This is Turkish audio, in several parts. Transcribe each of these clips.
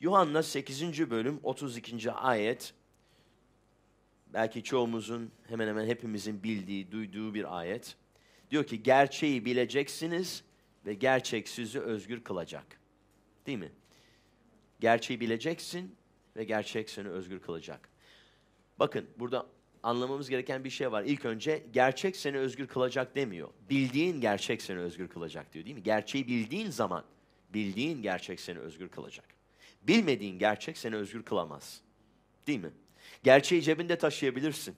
Yuhanna 8. bölüm 32. ayet belki çoğumuzun hemen hemen hepimizin bildiği, duyduğu bir ayet. Diyor ki gerçeği bileceksiniz ve gerçek sizi özgür kılacak. Değil mi? Gerçeği bileceksin ve gerçek seni özgür kılacak. Bakın burada anlamamız gereken bir şey var. İlk önce gerçek seni özgür kılacak demiyor. Bildiğin gerçek seni özgür kılacak diyor değil mi? Gerçeği bildiğin zaman bildiğin gerçek seni özgür kılacak. Bilmediğin gerçek seni özgür kılamaz. Değil mi? Gerçeği cebinde taşıyabilirsin.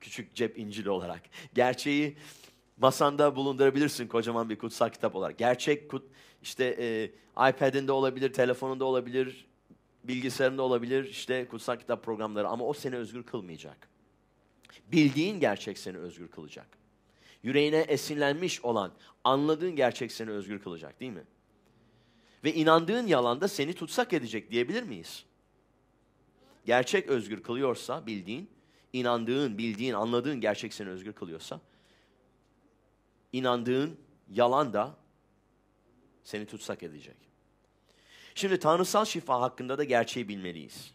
Küçük cep İncil olarak. Gerçeği masanda bulundurabilirsin kocaman bir kutsal kitap olarak. Gerçek kut, işte e, iPad'inde olabilir, telefonunda olabilir, bilgisayarında olabilir işte kutsal kitap programları ama o seni özgür kılmayacak. Bildiğin gerçek seni özgür kılacak. Yüreğine esinlenmiş olan, anladığın gerçek seni özgür kılacak değil mi? ve inandığın yalanda seni tutsak edecek diyebilir miyiz? Gerçek özgür kılıyorsa bildiğin, inandığın, bildiğin, anladığın gerçek seni özgür kılıyorsa, inandığın yalan da seni tutsak edecek. Şimdi tanrısal şifa hakkında da gerçeği bilmeliyiz.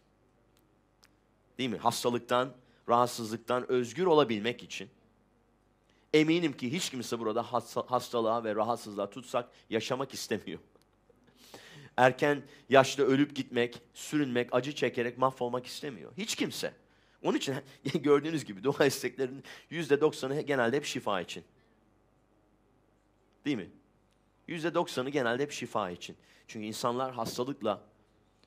Değil mi? Hastalıktan, rahatsızlıktan özgür olabilmek için eminim ki hiç kimse burada hastalığa ve rahatsızlığa tutsak yaşamak istemiyor erken yaşta ölüp gitmek, sürünmek, acı çekerek mahvolmak istemiyor. Hiç kimse. Onun için gördüğünüz gibi dua isteklerinin yüzde doksanı genelde hep şifa için. Değil mi? Yüzde doksanı genelde hep şifa için. Çünkü insanlar hastalıkla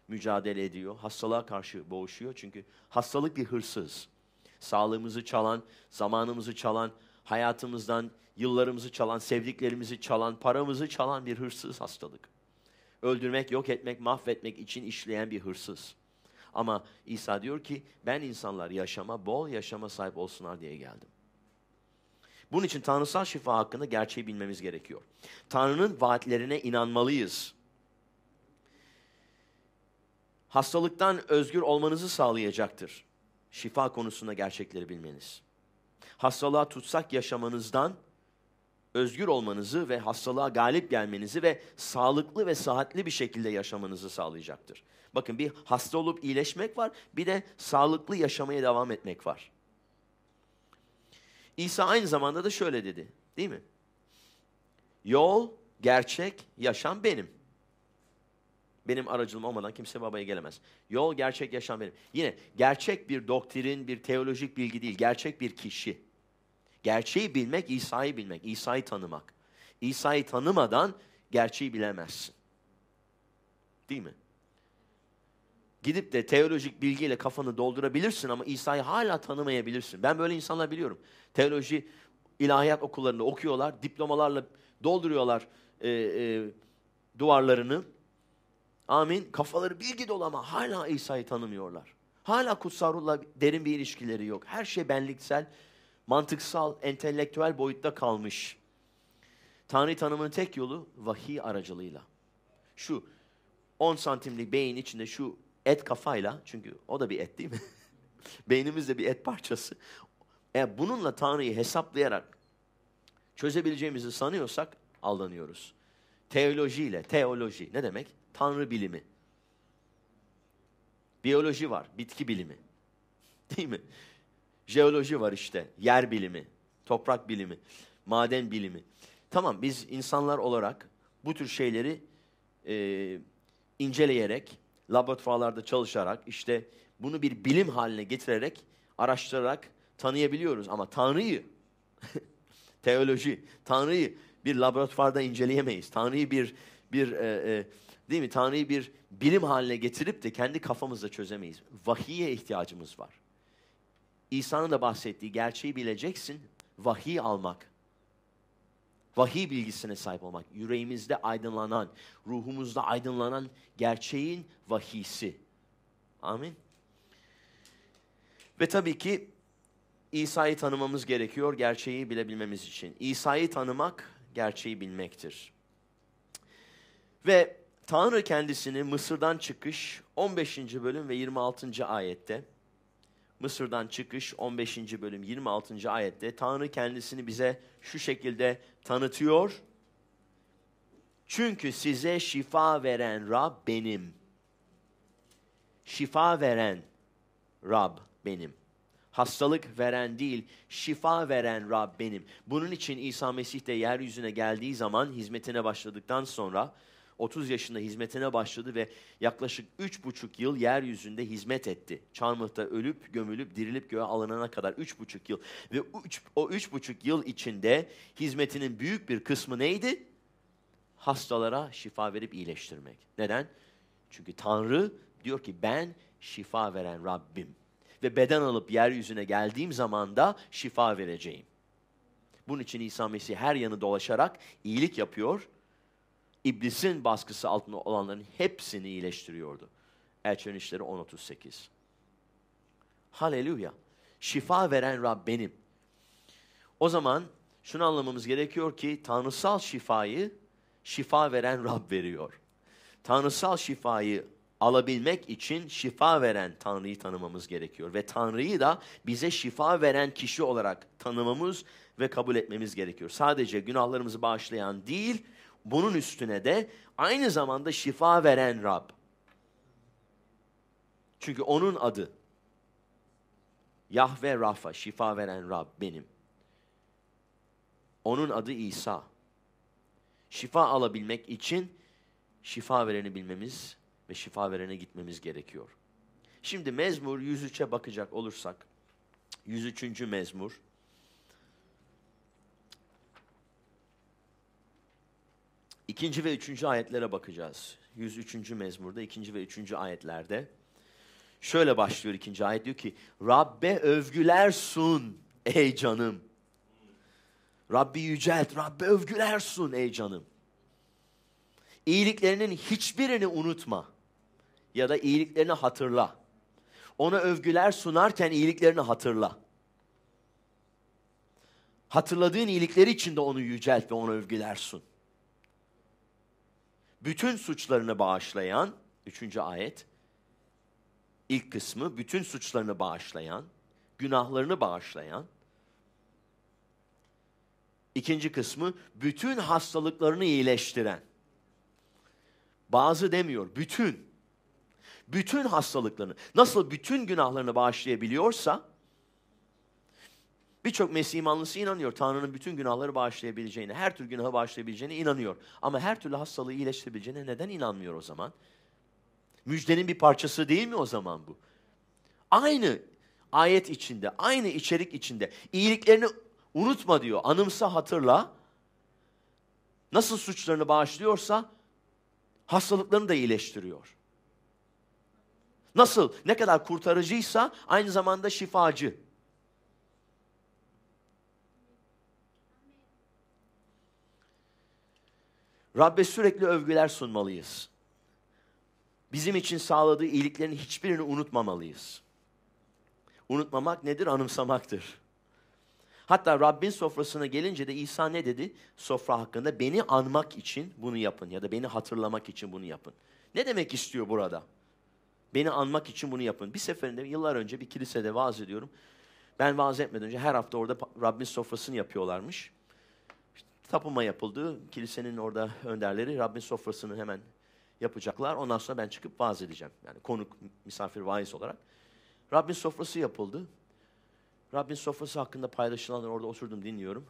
mücadele ediyor. Hastalığa karşı boğuşuyor. Çünkü hastalık bir hırsız. Sağlığımızı çalan, zamanımızı çalan, hayatımızdan yıllarımızı çalan, sevdiklerimizi çalan, paramızı çalan bir hırsız hastalık. Öldürmek, yok etmek, mahvetmek için işleyen bir hırsız. Ama İsa diyor ki ben insanlar yaşama, bol yaşama sahip olsunlar diye geldim. Bunun için tanrısal şifa hakkında gerçeği bilmemiz gerekiyor. Tanrı'nın vaatlerine inanmalıyız. Hastalıktan özgür olmanızı sağlayacaktır. Şifa konusunda gerçekleri bilmeniz. Hastalığa tutsak yaşamanızdan özgür olmanızı ve hastalığa galip gelmenizi ve sağlıklı ve sıhhatli bir şekilde yaşamanızı sağlayacaktır. Bakın bir hasta olup iyileşmek var, bir de sağlıklı yaşamaya devam etmek var. İsa aynı zamanda da şöyle dedi, değil mi? Yol, gerçek, yaşam benim. Benim aracılığım olmadan kimse babaya gelemez. Yol, gerçek, yaşam benim. Yine gerçek bir doktrin, bir teolojik bilgi değil, gerçek bir kişi. Gerçeği bilmek, İsa'yı bilmek, İsa'yı tanımak. İsa'yı tanımadan gerçeği bilemezsin. Değil mi? Gidip de teolojik bilgiyle kafanı doldurabilirsin ama İsa'yı hala tanımayabilirsin. Ben böyle insanlar biliyorum. Teoloji ilahiyat okullarında okuyorlar, diplomalarla dolduruyorlar e, e, duvarlarını. Amin. Kafaları bilgi dolu ama hala İsa'yı tanımıyorlar. Hala kutsarulla derin bir ilişkileri yok. Her şey benliksel mantıksal, entelektüel boyutta kalmış. Tanrı tanımının tek yolu vahiy aracılığıyla. Şu 10 santimlik beyin içinde şu et kafayla, çünkü o da bir et değil mi? Beynimiz de bir et parçası. Eğer bununla Tanrı'yı hesaplayarak çözebileceğimizi sanıyorsak aldanıyoruz. Teolojiyle, teoloji ne demek? Tanrı bilimi. Biyoloji var, bitki bilimi. Değil mi? Jeoloji var işte, yer bilimi, toprak bilimi, maden bilimi. Tamam biz insanlar olarak bu tür şeyleri e, inceleyerek, laboratuvarlarda çalışarak, işte bunu bir bilim haline getirerek, araştırarak tanıyabiliyoruz. Ama Tanrı'yı, teoloji, Tanrı'yı bir laboratuvarda inceleyemeyiz. Tanrı'yı bir bir e, e, değil mi? Tanrı'yı bir bilim haline getirip de kendi kafamızda çözemeyiz. Vahiye ihtiyacımız var. İsa'nın da bahsettiği gerçeği bileceksin. Vahiy almak. Vahiy bilgisine sahip olmak. Yüreğimizde aydınlanan, ruhumuzda aydınlanan gerçeğin vahisi. Amin. Ve tabii ki İsa'yı tanımamız gerekiyor gerçeği bilebilmemiz için. İsa'yı tanımak gerçeği bilmektir. Ve Tanrı kendisini Mısır'dan çıkış 15. bölüm ve 26. ayette Mısır'dan çıkış 15. bölüm 26. ayette Tanrı kendisini bize şu şekilde tanıtıyor. Çünkü size şifa veren Rab benim. Şifa veren Rab benim. Hastalık veren değil, şifa veren Rab benim. Bunun için İsa Mesih de yeryüzüne geldiği zaman, hizmetine başladıktan sonra 30 yaşında hizmetine başladı ve yaklaşık 3,5 yıl yeryüzünde hizmet etti. Çarmıhta ölüp, gömülüp, dirilip göğe alınana kadar 3,5 yıl. Ve üç, o 3,5 yıl içinde hizmetinin büyük bir kısmı neydi? Hastalara şifa verip iyileştirmek. Neden? Çünkü Tanrı diyor ki ben şifa veren Rabbim. Ve beden alıp yeryüzüne geldiğim zaman da şifa vereceğim. Bunun için İsa Mesih her yanı dolaşarak iyilik yapıyor iblisin baskısı altında olanların hepsini iyileştiriyordu. Elçinin İşleri 10.38 Haleluya. Şifa veren Rab benim. O zaman şunu anlamamız gerekiyor ki tanrısal şifayı şifa veren Rab veriyor. Tanrısal şifayı alabilmek için şifa veren Tanrı'yı tanımamız gerekiyor. Ve Tanrı'yı da bize şifa veren kişi olarak tanımamız ve kabul etmemiz gerekiyor. Sadece günahlarımızı bağışlayan değil, bunun üstüne de aynı zamanda şifa veren Rab. Çünkü onun adı Yahve Rafa, şifa veren Rab benim. Onun adı İsa. Şifa alabilmek için şifa vereni bilmemiz ve şifa verene gitmemiz gerekiyor. Şimdi mezmur 103'e bakacak olursak, 103. mezmur İkinci ve üçüncü ayetlere bakacağız. 103. mezmurda ikinci ve üçüncü ayetlerde. Şöyle başlıyor ikinci ayet diyor ki Rabbe övgüler sun ey canım. Rabbi yücelt, Rabbe övgüler sun ey canım. İyiliklerinin hiçbirini unutma ya da iyiliklerini hatırla. Ona övgüler sunarken iyiliklerini hatırla. Hatırladığın iyilikleri için de onu yücelt ve ona övgüler sun bütün suçlarını bağışlayan, üçüncü ayet, ilk kısmı bütün suçlarını bağışlayan, günahlarını bağışlayan, ikinci kısmı bütün hastalıklarını iyileştiren. Bazı demiyor, bütün. Bütün hastalıklarını, nasıl bütün günahlarını bağışlayabiliyorsa, Birçok Mesih imanlısı inanıyor Tanrı'nın bütün günahları bağışlayabileceğine, her tür günahı bağışlayabileceğine inanıyor. Ama her türlü hastalığı iyileştirebileceğine neden inanmıyor o zaman? Müjdenin bir parçası değil mi o zaman bu? Aynı ayet içinde, aynı içerik içinde iyiliklerini unutma diyor, anımsa hatırla. Nasıl suçlarını bağışlıyorsa hastalıklarını da iyileştiriyor. Nasıl ne kadar kurtarıcıysa aynı zamanda şifacı. Rabbe sürekli övgüler sunmalıyız. Bizim için sağladığı iyiliklerin hiçbirini unutmamalıyız. Unutmamak nedir? Anımsamaktır. Hatta Rabbin sofrasına gelince de İsa ne dedi? Sofra hakkında beni anmak için bunu yapın ya da beni hatırlamak için bunu yapın. Ne demek istiyor burada? Beni anmak için bunu yapın. Bir seferinde yıllar önce bir kilisede vaaz ediyorum. Ben vaaz etmeden önce her hafta orada Rabbin sofrasını yapıyorlarmış tapınma yapıldı. Kilisenin orada önderleri Rabbin sofrasını hemen yapacaklar. Ondan sonra ben çıkıp vaaz edeceğim. Yani konuk, misafir, vaiz olarak. Rabbin sofrası yapıldı. Rabbin sofrası hakkında paylaşılanları orada oturdum dinliyorum.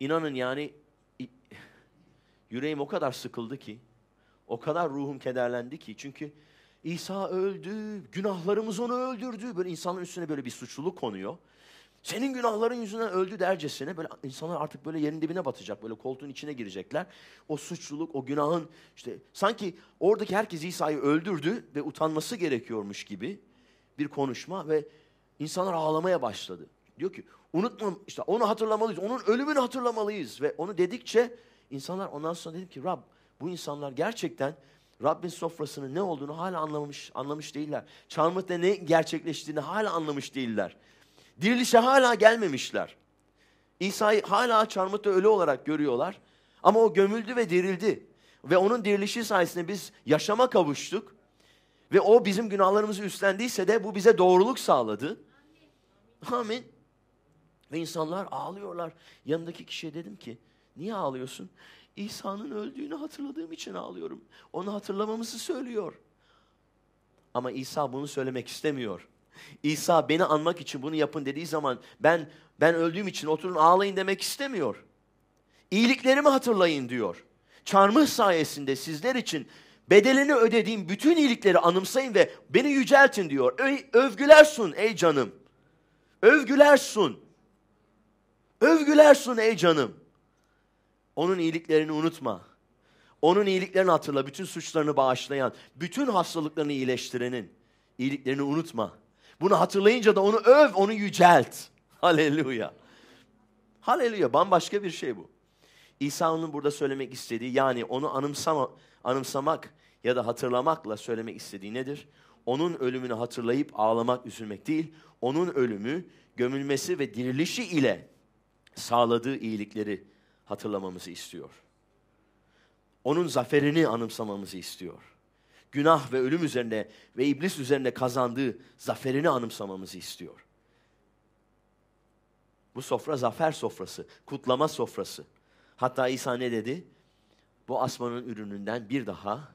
İnanın yani yüreğim o kadar sıkıldı ki, o kadar ruhum kederlendi ki. Çünkü İsa öldü, günahlarımız onu öldürdü. Böyle insanın üstüne böyle bir suçluluk konuyor. Senin günahların yüzünden öldü dercesine böyle insanlar artık böyle yerin dibine batacak. Böyle koltuğun içine girecekler. O suçluluk, o günahın işte sanki oradaki herkes İsa'yı öldürdü ve utanması gerekiyormuş gibi bir konuşma ve insanlar ağlamaya başladı. Diyor ki unutmam işte onu hatırlamalıyız. Onun ölümünü hatırlamalıyız ve onu dedikçe insanlar ondan sonra dedim ki Rab bu insanlar gerçekten Rabbin sofrasının ne olduğunu hala anlamış anlamış değiller. Çarmıhta ne gerçekleştiğini hala anlamış değiller. Dirilişe hala gelmemişler. İsa'yı hala çarmıhta ölü olarak görüyorlar. Ama o gömüldü ve dirildi. Ve onun dirilişi sayesinde biz yaşama kavuştuk. Ve o bizim günahlarımızı üstlendiyse de bu bize doğruluk sağladı. Amin. Amin. Ve insanlar ağlıyorlar. Yanındaki kişiye dedim ki niye ağlıyorsun? İsa'nın öldüğünü hatırladığım için ağlıyorum. Onu hatırlamamızı söylüyor. Ama İsa bunu söylemek istemiyor. İsa beni anmak için bunu yapın dediği zaman ben ben öldüğüm için oturun ağlayın demek istemiyor. İyiliklerimi hatırlayın diyor. Çarmıh sayesinde sizler için bedelini ödediğim bütün iyilikleri anımsayın ve beni yüceltin diyor. övgüler sun ey canım. Övgüler sun. Övgüler sun ey canım. Onun iyiliklerini unutma. Onun iyiliklerini hatırla. Bütün suçlarını bağışlayan, bütün hastalıklarını iyileştirenin iyiliklerini unutma. Bunu hatırlayınca da onu öv, onu yücelt. Haleluya. Haleluya. Bambaşka bir şey bu. İsa onun burada söylemek istediği yani onu anımsama, anımsamak ya da hatırlamakla söylemek istediği nedir? Onun ölümünü hatırlayıp ağlamak, üzülmek değil. Onun ölümü, gömülmesi ve dirilişi ile sağladığı iyilikleri hatırlamamızı istiyor. Onun zaferini anımsamamızı istiyor günah ve ölüm üzerine ve iblis üzerine kazandığı zaferini anımsamamızı istiyor. Bu sofra zafer sofrası, kutlama sofrası. Hatta İsa ne dedi? Bu asmanın ürününden bir daha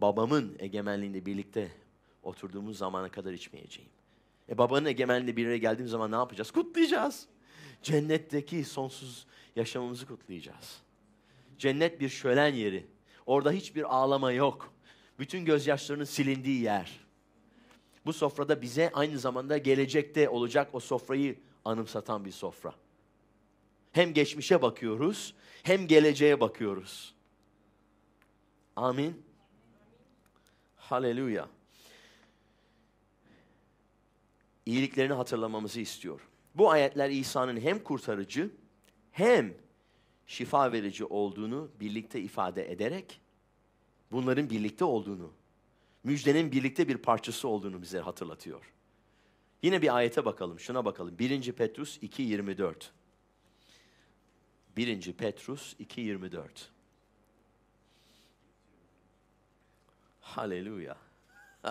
babamın egemenliğinde birlikte oturduğumuz zamana kadar içmeyeceğim. E babanın egemenliğinde bir yere geldiğim zaman ne yapacağız? Kutlayacağız. Cennetteki sonsuz yaşamımızı kutlayacağız. Cennet bir şölen yeri. Orada hiçbir ağlama yok bütün gözyaşlarının silindiği yer. Bu sofrada bize aynı zamanda gelecekte olacak o sofrayı anımsatan bir sofra. Hem geçmişe bakıyoruz, hem geleceğe bakıyoruz. Amin. Haleluya. İyiliklerini hatırlamamızı istiyor. Bu ayetler İsa'nın hem kurtarıcı hem şifa verici olduğunu birlikte ifade ederek bunların birlikte olduğunu, müjdenin birlikte bir parçası olduğunu bize hatırlatıyor. Yine bir ayete bakalım, şuna bakalım. 1. Petrus 2.24 1. Petrus 2.24 Haleluya.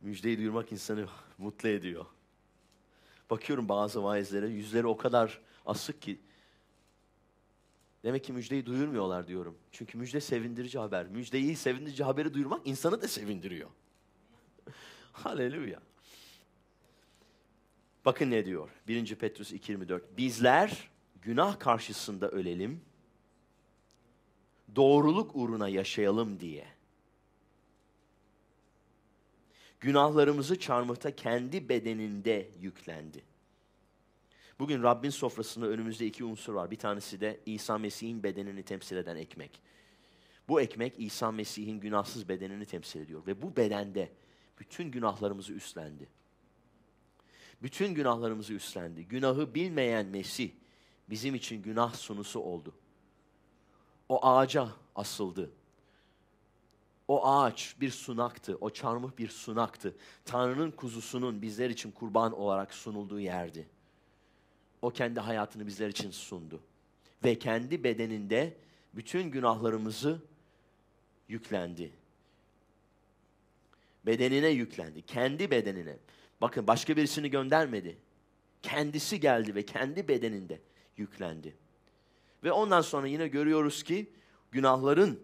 Müjdeyi duyurmak insanı mutlu ediyor. Bakıyorum bazı vaizlere yüzleri o kadar asık ki Demek ki müjdeyi duyurmuyorlar diyorum. Çünkü müjde sevindirici haber. Müjdeyi sevindirici haberi duyurmak insanı da sevindiriyor. Haleluya. Bakın ne diyor 1. Petrus 2.24. Bizler günah karşısında ölelim, doğruluk uğruna yaşayalım diye. Günahlarımızı çarmıhta kendi bedeninde yüklendi. Bugün Rabbin sofrasında önümüzde iki unsur var. Bir tanesi de İsa Mesih'in bedenini temsil eden ekmek. Bu ekmek İsa Mesih'in günahsız bedenini temsil ediyor ve bu bedende bütün günahlarımızı üstlendi. Bütün günahlarımızı üstlendi. Günahı bilmeyen Mesih bizim için günah sunusu oldu. O ağaca asıldı. O ağaç bir sunaktı, o çarmıh bir sunaktı. Tanrı'nın kuzusunun bizler için kurban olarak sunulduğu yerdi. O kendi hayatını bizler için sundu. Ve kendi bedeninde bütün günahlarımızı yüklendi. Bedenine yüklendi. Kendi bedenine. Bakın başka birisini göndermedi. Kendisi geldi ve kendi bedeninde yüklendi. Ve ondan sonra yine görüyoruz ki günahların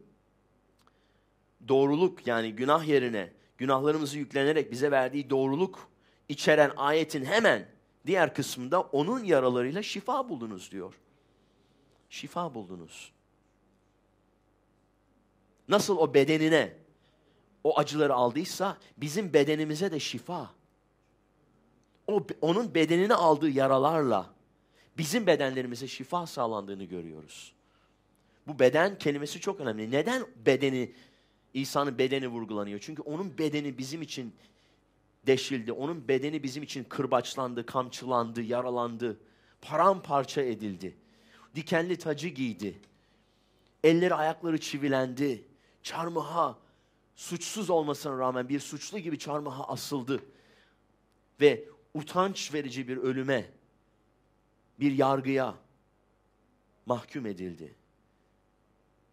doğruluk yani günah yerine günahlarımızı yüklenerek bize verdiği doğruluk içeren ayetin hemen Diğer kısmında onun yaralarıyla şifa buldunuz diyor. Şifa buldunuz. Nasıl o bedenine o acıları aldıysa bizim bedenimize de şifa. O onun bedenine aldığı yaralarla bizim bedenlerimize şifa sağlandığını görüyoruz. Bu beden kelimesi çok önemli. Neden bedeni İsa'nın bedeni vurgulanıyor? Çünkü onun bedeni bizim için deşildi. Onun bedeni bizim için kırbaçlandı, kamçılandı, yaralandı. Paramparça edildi. Dikenli tacı giydi. Elleri ayakları çivilendi. Çarmıha suçsuz olmasına rağmen bir suçlu gibi çarmıha asıldı. Ve utanç verici bir ölüme, bir yargıya mahkum edildi.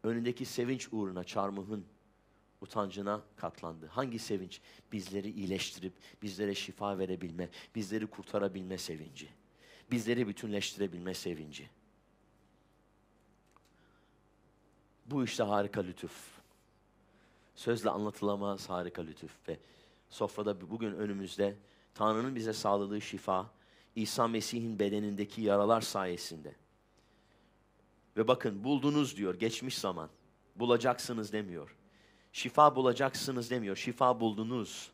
Önündeki sevinç uğruna çarmıhın utancına katlandı. Hangi sevinç? Bizleri iyileştirip bizlere şifa verebilme, bizleri kurtarabilme sevinci. Bizleri bütünleştirebilme sevinci. Bu işte harika lütuf. Sözle anlatılamaz harika lütuf ve sofrada bugün önümüzde Tanrı'nın bize sağladığı şifa, İsa Mesih'in bedenindeki yaralar sayesinde. Ve bakın buldunuz diyor geçmiş zaman. Bulacaksınız demiyor. Şifa bulacaksınız demiyor. Şifa buldunuz.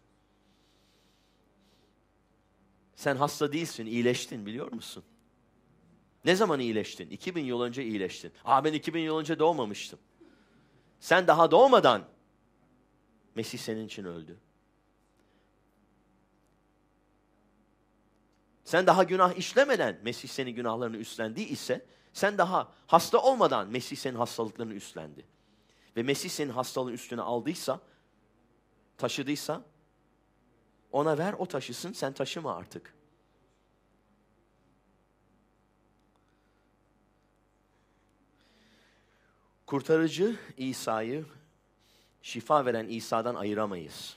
Sen hasta değilsin, iyileştin biliyor musun? Ne zaman iyileştin? 2000 yıl önce iyileştin. Aa ben 2000 yıl önce doğmamıştım. Sen daha doğmadan Mesih senin için öldü. Sen daha günah işlemeden Mesih senin günahlarını üstlendi ise sen daha hasta olmadan Mesih senin hastalıklarını üstlendi ve Mesih senin hastalığın üstüne aldıysa, taşıdıysa ona ver o taşısın sen taşıma artık. Kurtarıcı İsa'yı şifa veren İsa'dan ayıramayız.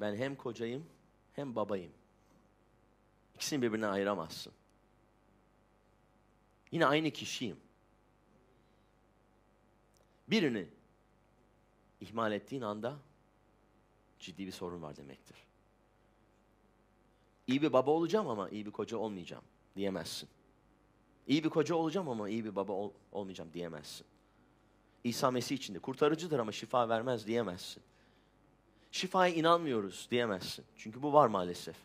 Ben hem kocayım hem babayım. İkisini birbirine ayıramazsın. Yine aynı kişiyim. Birini ihmal ettiğin anda ciddi bir sorun var demektir. İyi bir baba olacağım ama iyi bir koca olmayacağım diyemezsin. İyi bir koca olacağım ama iyi bir baba ol olmayacağım diyemezsin. İsa Mesih içinde kurtarıcıdır ama şifa vermez diyemezsin şifaya inanmıyoruz diyemezsin. Çünkü bu var maalesef.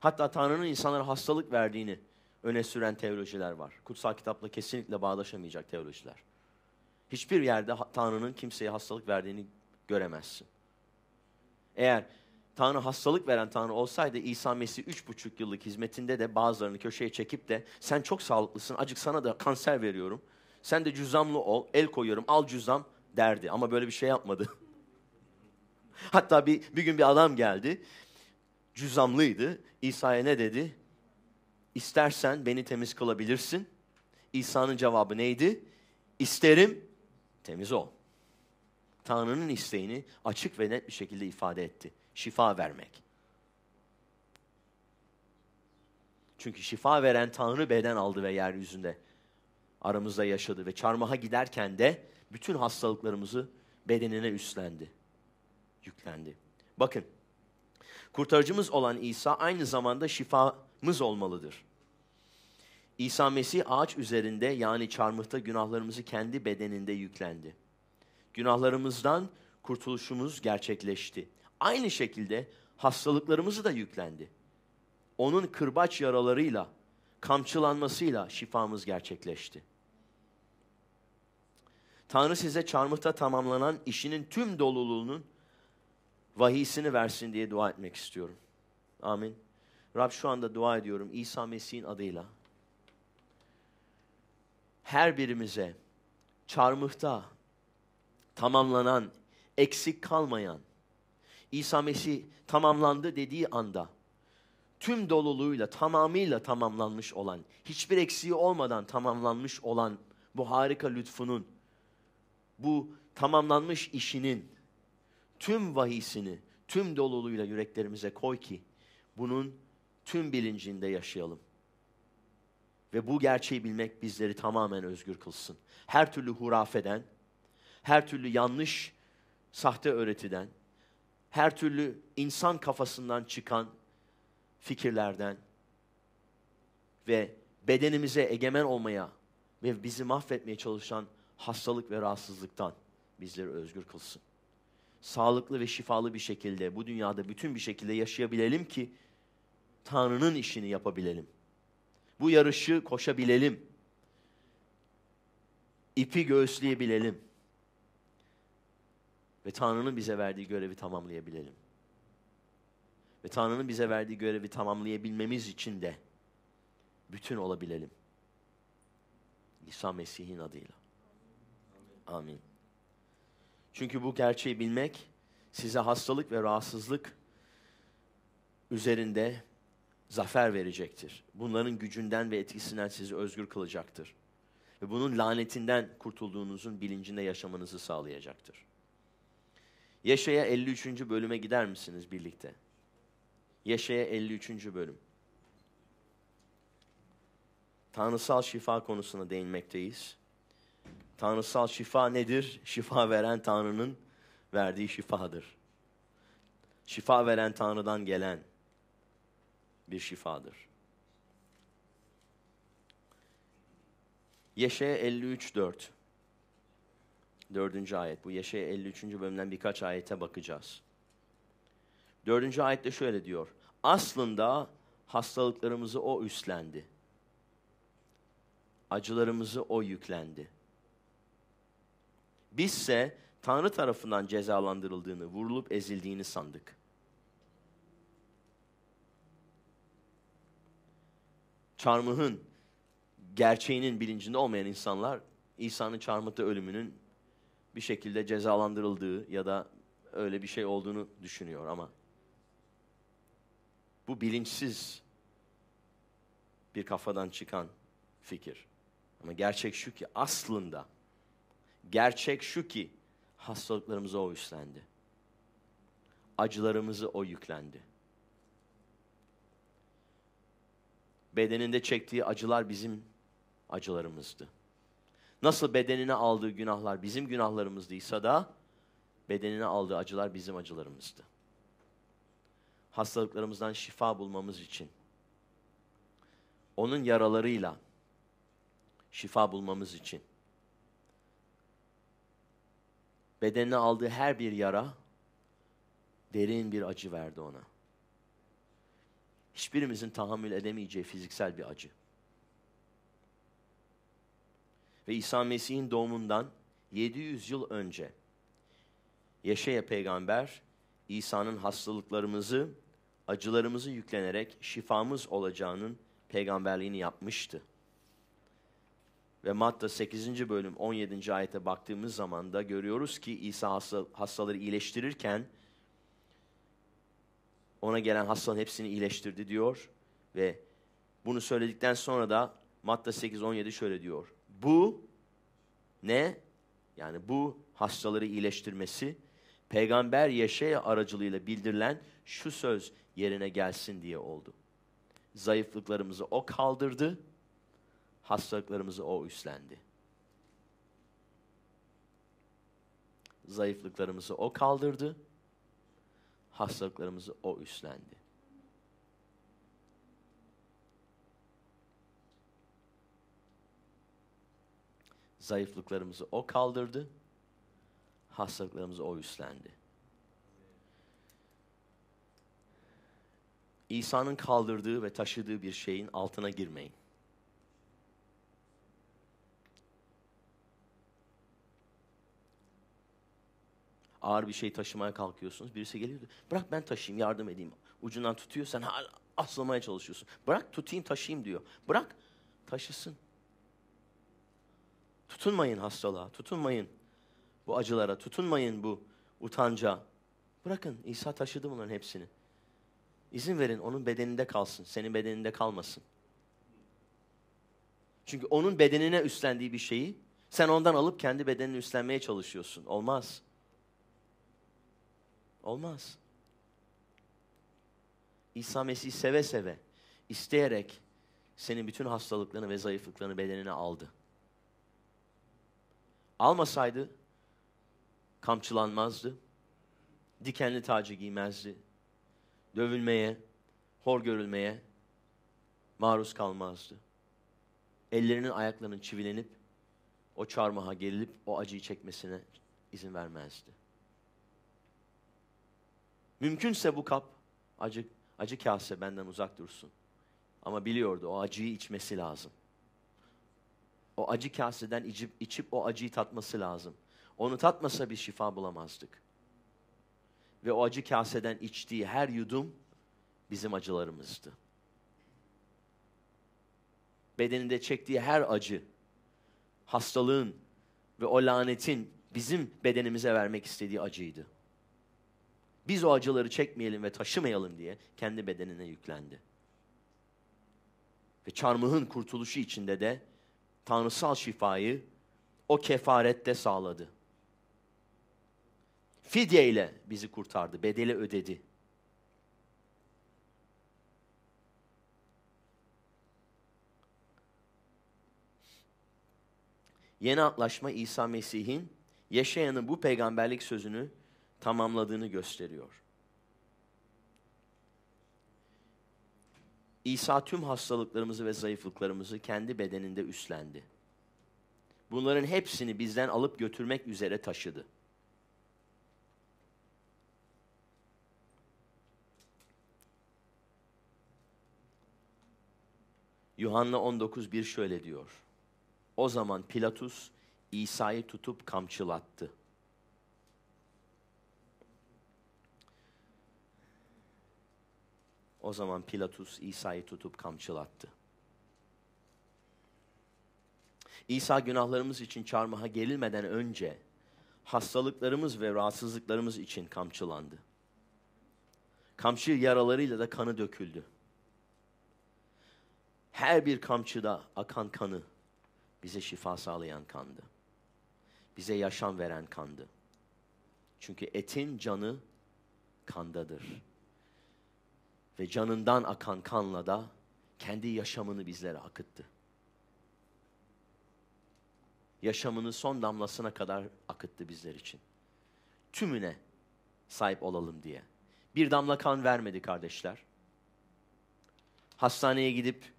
Hatta Tanrı'nın insanlara hastalık verdiğini öne süren teolojiler var. Kutsal kitapla kesinlikle bağdaşamayacak teolojiler. Hiçbir yerde Tanrı'nın kimseye hastalık verdiğini göremezsin. Eğer Tanrı hastalık veren Tanrı olsaydı İsa Mesih üç buçuk yıllık hizmetinde de bazılarını köşeye çekip de sen çok sağlıklısın acık sana da kanser veriyorum. Sen de cüzamlı ol el koyuyorum al cüzam derdi ama böyle bir şey yapmadı. Hatta bir, bir gün bir adam geldi. Cüzamlıydı. İsa'ya ne dedi? İstersen beni temiz kılabilirsin. İsa'nın cevabı neydi? İsterim, temiz ol. Tanrı'nın isteğini açık ve net bir şekilde ifade etti. Şifa vermek. Çünkü şifa veren Tanrı beden aldı ve yeryüzünde aramızda yaşadı ve çarmıha giderken de bütün hastalıklarımızı bedenine üstlendi yüklendi. Bakın, kurtarıcımız olan İsa aynı zamanda şifamız olmalıdır. İsa Mesih ağaç üzerinde yani çarmıhta günahlarımızı kendi bedeninde yüklendi. Günahlarımızdan kurtuluşumuz gerçekleşti. Aynı şekilde hastalıklarımızı da yüklendi. Onun kırbaç yaralarıyla, kamçılanmasıyla şifamız gerçekleşti. Tanrı size çarmıhta tamamlanan işinin tüm doluluğunun vahisini versin diye dua etmek istiyorum. Amin. Rab şu anda dua ediyorum İsa Mesih'in adıyla. Her birimize çarmıhta tamamlanan, eksik kalmayan, İsa Mesih tamamlandı dediği anda tüm doluluğuyla tamamıyla tamamlanmış olan, hiçbir eksiği olmadan tamamlanmış olan bu harika lütfunun, bu tamamlanmış işinin tüm vahisini tüm doluluğuyla yüreklerimize koy ki bunun tüm bilincinde yaşayalım. Ve bu gerçeği bilmek bizleri tamamen özgür kılsın. Her türlü hurafeden, her türlü yanlış sahte öğretiden, her türlü insan kafasından çıkan fikirlerden ve bedenimize egemen olmaya ve bizi mahvetmeye çalışan hastalık ve rahatsızlıktan bizleri özgür kılsın sağlıklı ve şifalı bir şekilde bu dünyada bütün bir şekilde yaşayabilelim ki Tanrı'nın işini yapabilelim. Bu yarışı koşabilelim. İpi göğüsleyebilelim. Ve Tanrı'nın bize verdiği görevi tamamlayabilelim. Ve Tanrı'nın bize verdiği görevi tamamlayabilmemiz için de bütün olabilelim. İsa Mesih'in adıyla. Amin. Amin. Çünkü bu gerçeği bilmek size hastalık ve rahatsızlık üzerinde zafer verecektir. Bunların gücünden ve etkisinden sizi özgür kılacaktır. Ve bunun lanetinden kurtulduğunuzun bilincinde yaşamanızı sağlayacaktır. Yaşaya 53. bölüme gider misiniz birlikte? Yaşaya 53. bölüm. Tanrısal şifa konusuna değinmekteyiz. Tanrısal şifa nedir? Şifa veren Tanrı'nın verdiği şifadır. Şifa veren Tanrı'dan gelen bir şifadır. Yeşe 53 4. 4. ayet. Bu Yeşe 53. bölümden birkaç ayete bakacağız. 4. ayette şöyle diyor. Aslında hastalıklarımızı o üstlendi. Acılarımızı o yüklendi. Bizse Tanrı tarafından cezalandırıldığını, vurulup ezildiğini sandık. Çarmıhın gerçeğinin bilincinde olmayan insanlar İsa'nın çarmıhta ölümünün bir şekilde cezalandırıldığı ya da öyle bir şey olduğunu düşünüyor ama bu bilinçsiz bir kafadan çıkan fikir. Ama gerçek şu ki aslında Gerçek şu ki hastalıklarımızı o üstlendi. Acılarımızı o yüklendi. Bedeninde çektiği acılar bizim acılarımızdı. Nasıl bedenine aldığı günahlar bizim günahlarımızdıysa da bedenine aldığı acılar bizim acılarımızdı. Hastalıklarımızdan şifa bulmamız için onun yaralarıyla şifa bulmamız için Bedenine aldığı her bir yara derin bir acı verdi ona. Hiçbirimizin tahammül edemeyeceği fiziksel bir acı. Ve İsa Mesih'in doğumundan 700 yıl önce Yeşaya peygamber İsa'nın hastalıklarımızı, acılarımızı yüklenerek şifamız olacağının peygamberliğini yapmıştı. Ve Matta 8. bölüm 17. ayete baktığımız zaman da görüyoruz ki İsa hastaları iyileştirirken ona gelen hastanın hepsini iyileştirdi diyor ve bunu söyledikten sonra da Matta 8-17 şöyle diyor. Bu ne? Yani bu hastaları iyileştirmesi peygamber Yeşaya aracılığıyla bildirilen şu söz yerine gelsin diye oldu. Zayıflıklarımızı o kaldırdı Hastalıklarımızı o üstlendi. Zayıflıklarımızı o kaldırdı. Hastalıklarımızı o üstlendi. Zayıflıklarımızı o kaldırdı. Hastalıklarımızı o üstlendi. İsa'nın kaldırdığı ve taşıdığı bir şeyin altına girmeyin. ağır bir şey taşımaya kalkıyorsunuz. Birisi geliyor diyor, bırak ben taşıyayım yardım edeyim. Ucundan tutuyor sen hala aslamaya çalışıyorsun. Bırak tutayım taşıyayım diyor. Bırak taşısın. Tutunmayın hastalığa, tutunmayın bu acılara, tutunmayın bu utanca. Bırakın İsa taşıdı bunların hepsini. İzin verin onun bedeninde kalsın, senin bedeninde kalmasın. Çünkü onun bedenine üstlendiği bir şeyi sen ondan alıp kendi bedenini üstlenmeye çalışıyorsun. Olmaz. Olmaz. İsa Mesih seve seve, isteyerek senin bütün hastalıklarını ve zayıflıklarını bedenine aldı. Almasaydı kamçılanmazdı, dikenli tacı giymezdi, dövülmeye, hor görülmeye maruz kalmazdı. Ellerinin ayaklarının çivilenip o çarmıha gerilip o acıyı çekmesine izin vermezdi. Mümkünse bu kap, acı, acı kase benden uzak dursun. Ama biliyordu o acıyı içmesi lazım. O acı kaseden içip, içip o acıyı tatması lazım. Onu tatmasa bir şifa bulamazdık. Ve o acı kaseden içtiği her yudum bizim acılarımızdı. Bedeninde çektiği her acı, hastalığın ve o lanetin bizim bedenimize vermek istediği acıydı. Biz o acıları çekmeyelim ve taşımayalım diye kendi bedenine yüklendi. Ve çarmıhın kurtuluşu içinde de tanrısal şifayı o kefarette sağladı. Fidye ile bizi kurtardı, bedeli ödedi. Yeni atlaşma İsa Mesih'in yaşayanın bu peygamberlik sözünü tamamladığını gösteriyor. İsa tüm hastalıklarımızı ve zayıflıklarımızı kendi bedeninde üstlendi. Bunların hepsini bizden alıp götürmek üzere taşıdı. Yuhanna 19.1 şöyle diyor. O zaman Pilatus İsa'yı tutup kamçılattı. O zaman Pilatus İsa'yı tutup kamçılattı. İsa günahlarımız için çarmıha gelilmeden önce hastalıklarımız ve rahatsızlıklarımız için kamçılandı. Kamçı yaralarıyla da kanı döküldü. Her bir kamçıda akan kanı bize şifa sağlayan kandı. Bize yaşam veren kandı. Çünkü etin canı kandadır ve canından akan kanla da kendi yaşamını bizlere akıttı. Yaşamını son damlasına kadar akıttı bizler için. Tümüne sahip olalım diye. Bir damla kan vermedi kardeşler. Hastaneye gidip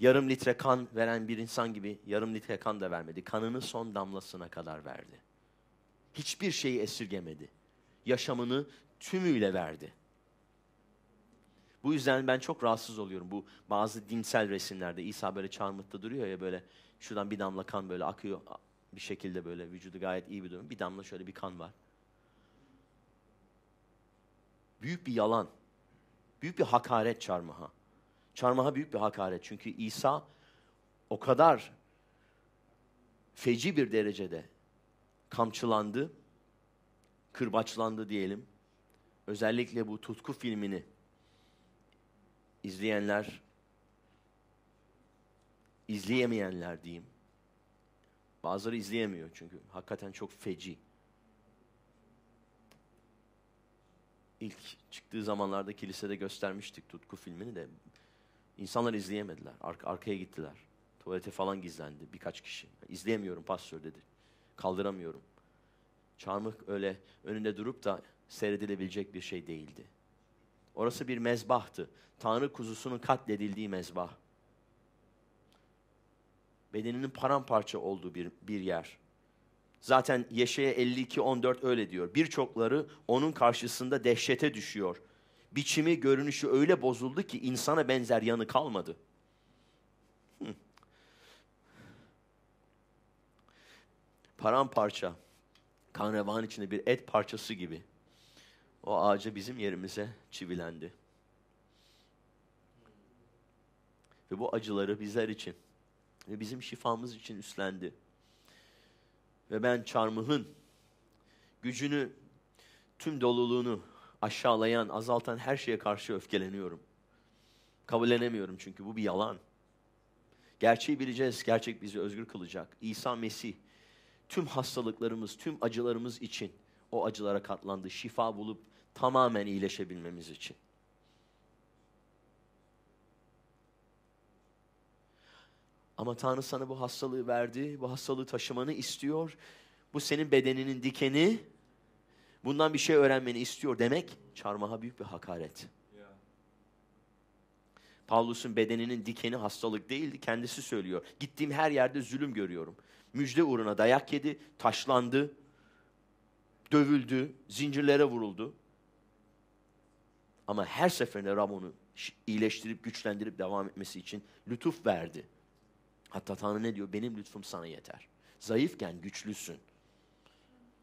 yarım litre kan veren bir insan gibi yarım litre kan da vermedi. Kanını son damlasına kadar verdi. Hiçbir şeyi esirgemedi. Yaşamını tümüyle verdi. Bu yüzden ben çok rahatsız oluyorum bu bazı dinsel resimlerde. İsa böyle çarmıhta duruyor ya böyle şuradan bir damla kan böyle akıyor bir şekilde böyle vücudu gayet iyi bir durum. Bir damla şöyle bir kan var. Büyük bir yalan. Büyük bir hakaret çarmıha. Çarmıha büyük bir hakaret. Çünkü İsa o kadar feci bir derecede kamçılandı, kırbaçlandı diyelim. Özellikle bu tutku filmini izleyenler, izleyemeyenler diyeyim. Bazıları izleyemiyor çünkü hakikaten çok feci. İlk çıktığı zamanlarda kilisede göstermiştik Tutku filmini de İnsanlar izleyemediler. Ar arkaya gittiler. Tuvalete falan gizlendi birkaç kişi. İzleyemiyorum pastör dedi. Kaldıramıyorum. Çarmıh öyle önünde durup da seyredilebilecek bir şey değildi. Orası bir mezbahtı. Tanrı kuzusunun katledildiği mezbah. Bedeninin paramparça olduğu bir, bir yer. Zaten Yeşe'ye 52-14 öyle diyor. Birçokları onun karşısında dehşete düşüyor. Biçimi, görünüşü öyle bozuldu ki insana benzer yanı kalmadı. Hmm. Paramparça, kan içinde bir et parçası gibi. O ağaca bizim yerimize çivilendi. Ve bu acıları bizler için ve bizim şifamız için üstlendi. Ve ben çarmıhın gücünü, tüm doluluğunu aşağılayan, azaltan her şeye karşı öfkeleniyorum. Kabullenemiyorum çünkü bu bir yalan. Gerçeği bileceğiz, gerçek bizi özgür kılacak. İsa Mesih tüm hastalıklarımız, tüm acılarımız için o acılara katlandı. Şifa bulup tamamen iyileşebilmemiz için. Ama Tanrı sana bu hastalığı verdi, bu hastalığı taşımanı istiyor. Bu senin bedeninin dikeni, bundan bir şey öğrenmeni istiyor demek çarmıha büyük bir hakaret. Yeah. Pavlus'un bedeninin dikeni hastalık değildi, kendisi söylüyor. Gittiğim her yerde zulüm görüyorum. Müjde uğruna dayak yedi, taşlandı, dövüldü, zincirlere vuruldu. Ama her seferinde Rab onu iyileştirip güçlendirip devam etmesi için lütuf verdi. Hatta Tanrı ne diyor? Benim lütfum sana yeter. Zayıfken güçlüsün.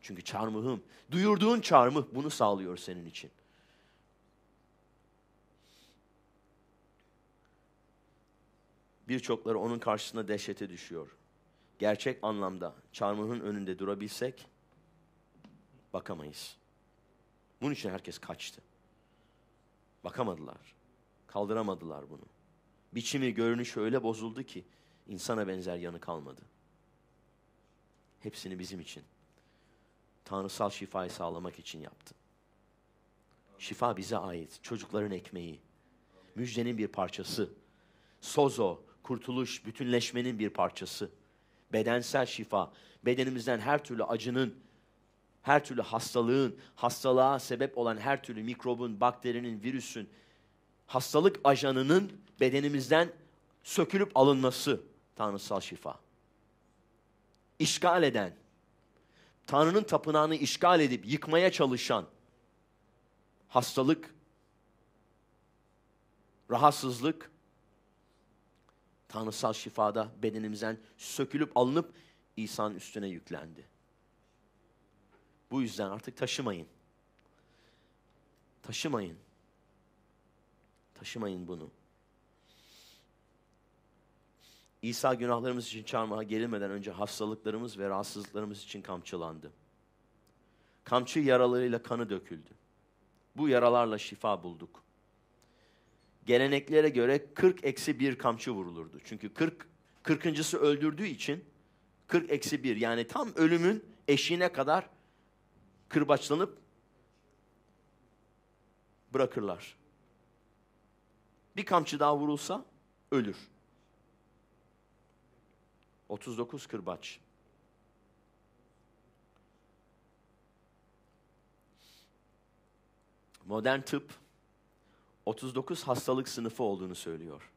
Çünkü çarmıhım, duyurduğun çarmıh bunu sağlıyor senin için. Birçokları onun karşısında dehşete düşüyor. Gerçek anlamda çarmıhın önünde durabilsek bakamayız. Bunun için herkes kaçtı. Bakamadılar. Kaldıramadılar bunu. Biçimi, görünüşü öyle bozuldu ki insana benzer yanı kalmadı. Hepsini bizim için, tanrısal şifayı sağlamak için yaptı. Şifa bize ait, çocukların ekmeği, müjdenin bir parçası, sozo, kurtuluş, bütünleşmenin bir parçası, bedensel şifa, bedenimizden her türlü acının, her türlü hastalığın, hastalığa sebep olan her türlü mikrobun, bakterinin, virüsün, hastalık ajanının bedenimizden sökülüp alınması tanrısal şifa. İşgal eden, Tanrı'nın tapınağını işgal edip yıkmaya çalışan hastalık, rahatsızlık, tanrısal şifada bedenimizden sökülüp alınıp İsa'nın üstüne yüklendi. Bu yüzden artık taşımayın. Taşımayın. Taşımayın bunu. İsa günahlarımız için çarmıha gerilmeden önce hastalıklarımız ve rahatsızlıklarımız için kamçılandı. Kamçı yaralarıyla kanı döküldü. Bu yaralarla şifa bulduk. Geleneklere göre 40 eksi bir kamçı vurulurdu. Çünkü 40 40.sı öldürdüğü için 40 eksi bir yani tam ölümün eşiğine kadar kırbaçlanıp bırakırlar. Bir kamçı daha vurulsa ölür. 39 kırbaç. Modern tıp 39 hastalık sınıfı olduğunu söylüyor.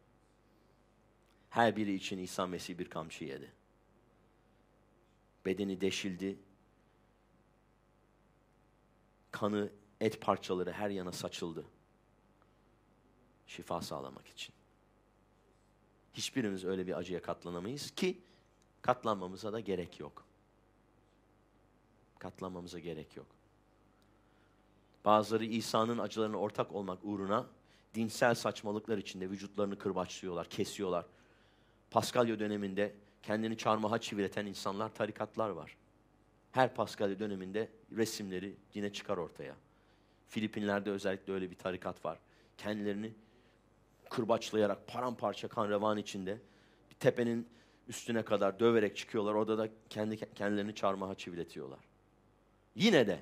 Her biri için İsa Mesih bir kamçı yedi. Bedeni deşildi, kanı, et parçaları her yana saçıldı. Şifa sağlamak için. Hiçbirimiz öyle bir acıya katlanamayız ki katlanmamıza da gerek yok. Katlanmamıza gerek yok. Bazıları İsa'nın acılarına ortak olmak uğruna dinsel saçmalıklar içinde vücutlarını kırbaçlıyorlar, kesiyorlar. Paskalya döneminde kendini çarmıha çivileten insanlar, tarikatlar var her Paskalya döneminde resimleri yine çıkar ortaya. Filipinler'de özellikle öyle bir tarikat var. Kendilerini kırbaçlayarak paramparça kan revan içinde bir tepenin üstüne kadar döverek çıkıyorlar. Orada da kendi kendilerini çarmıha çiviletiyorlar. Yine de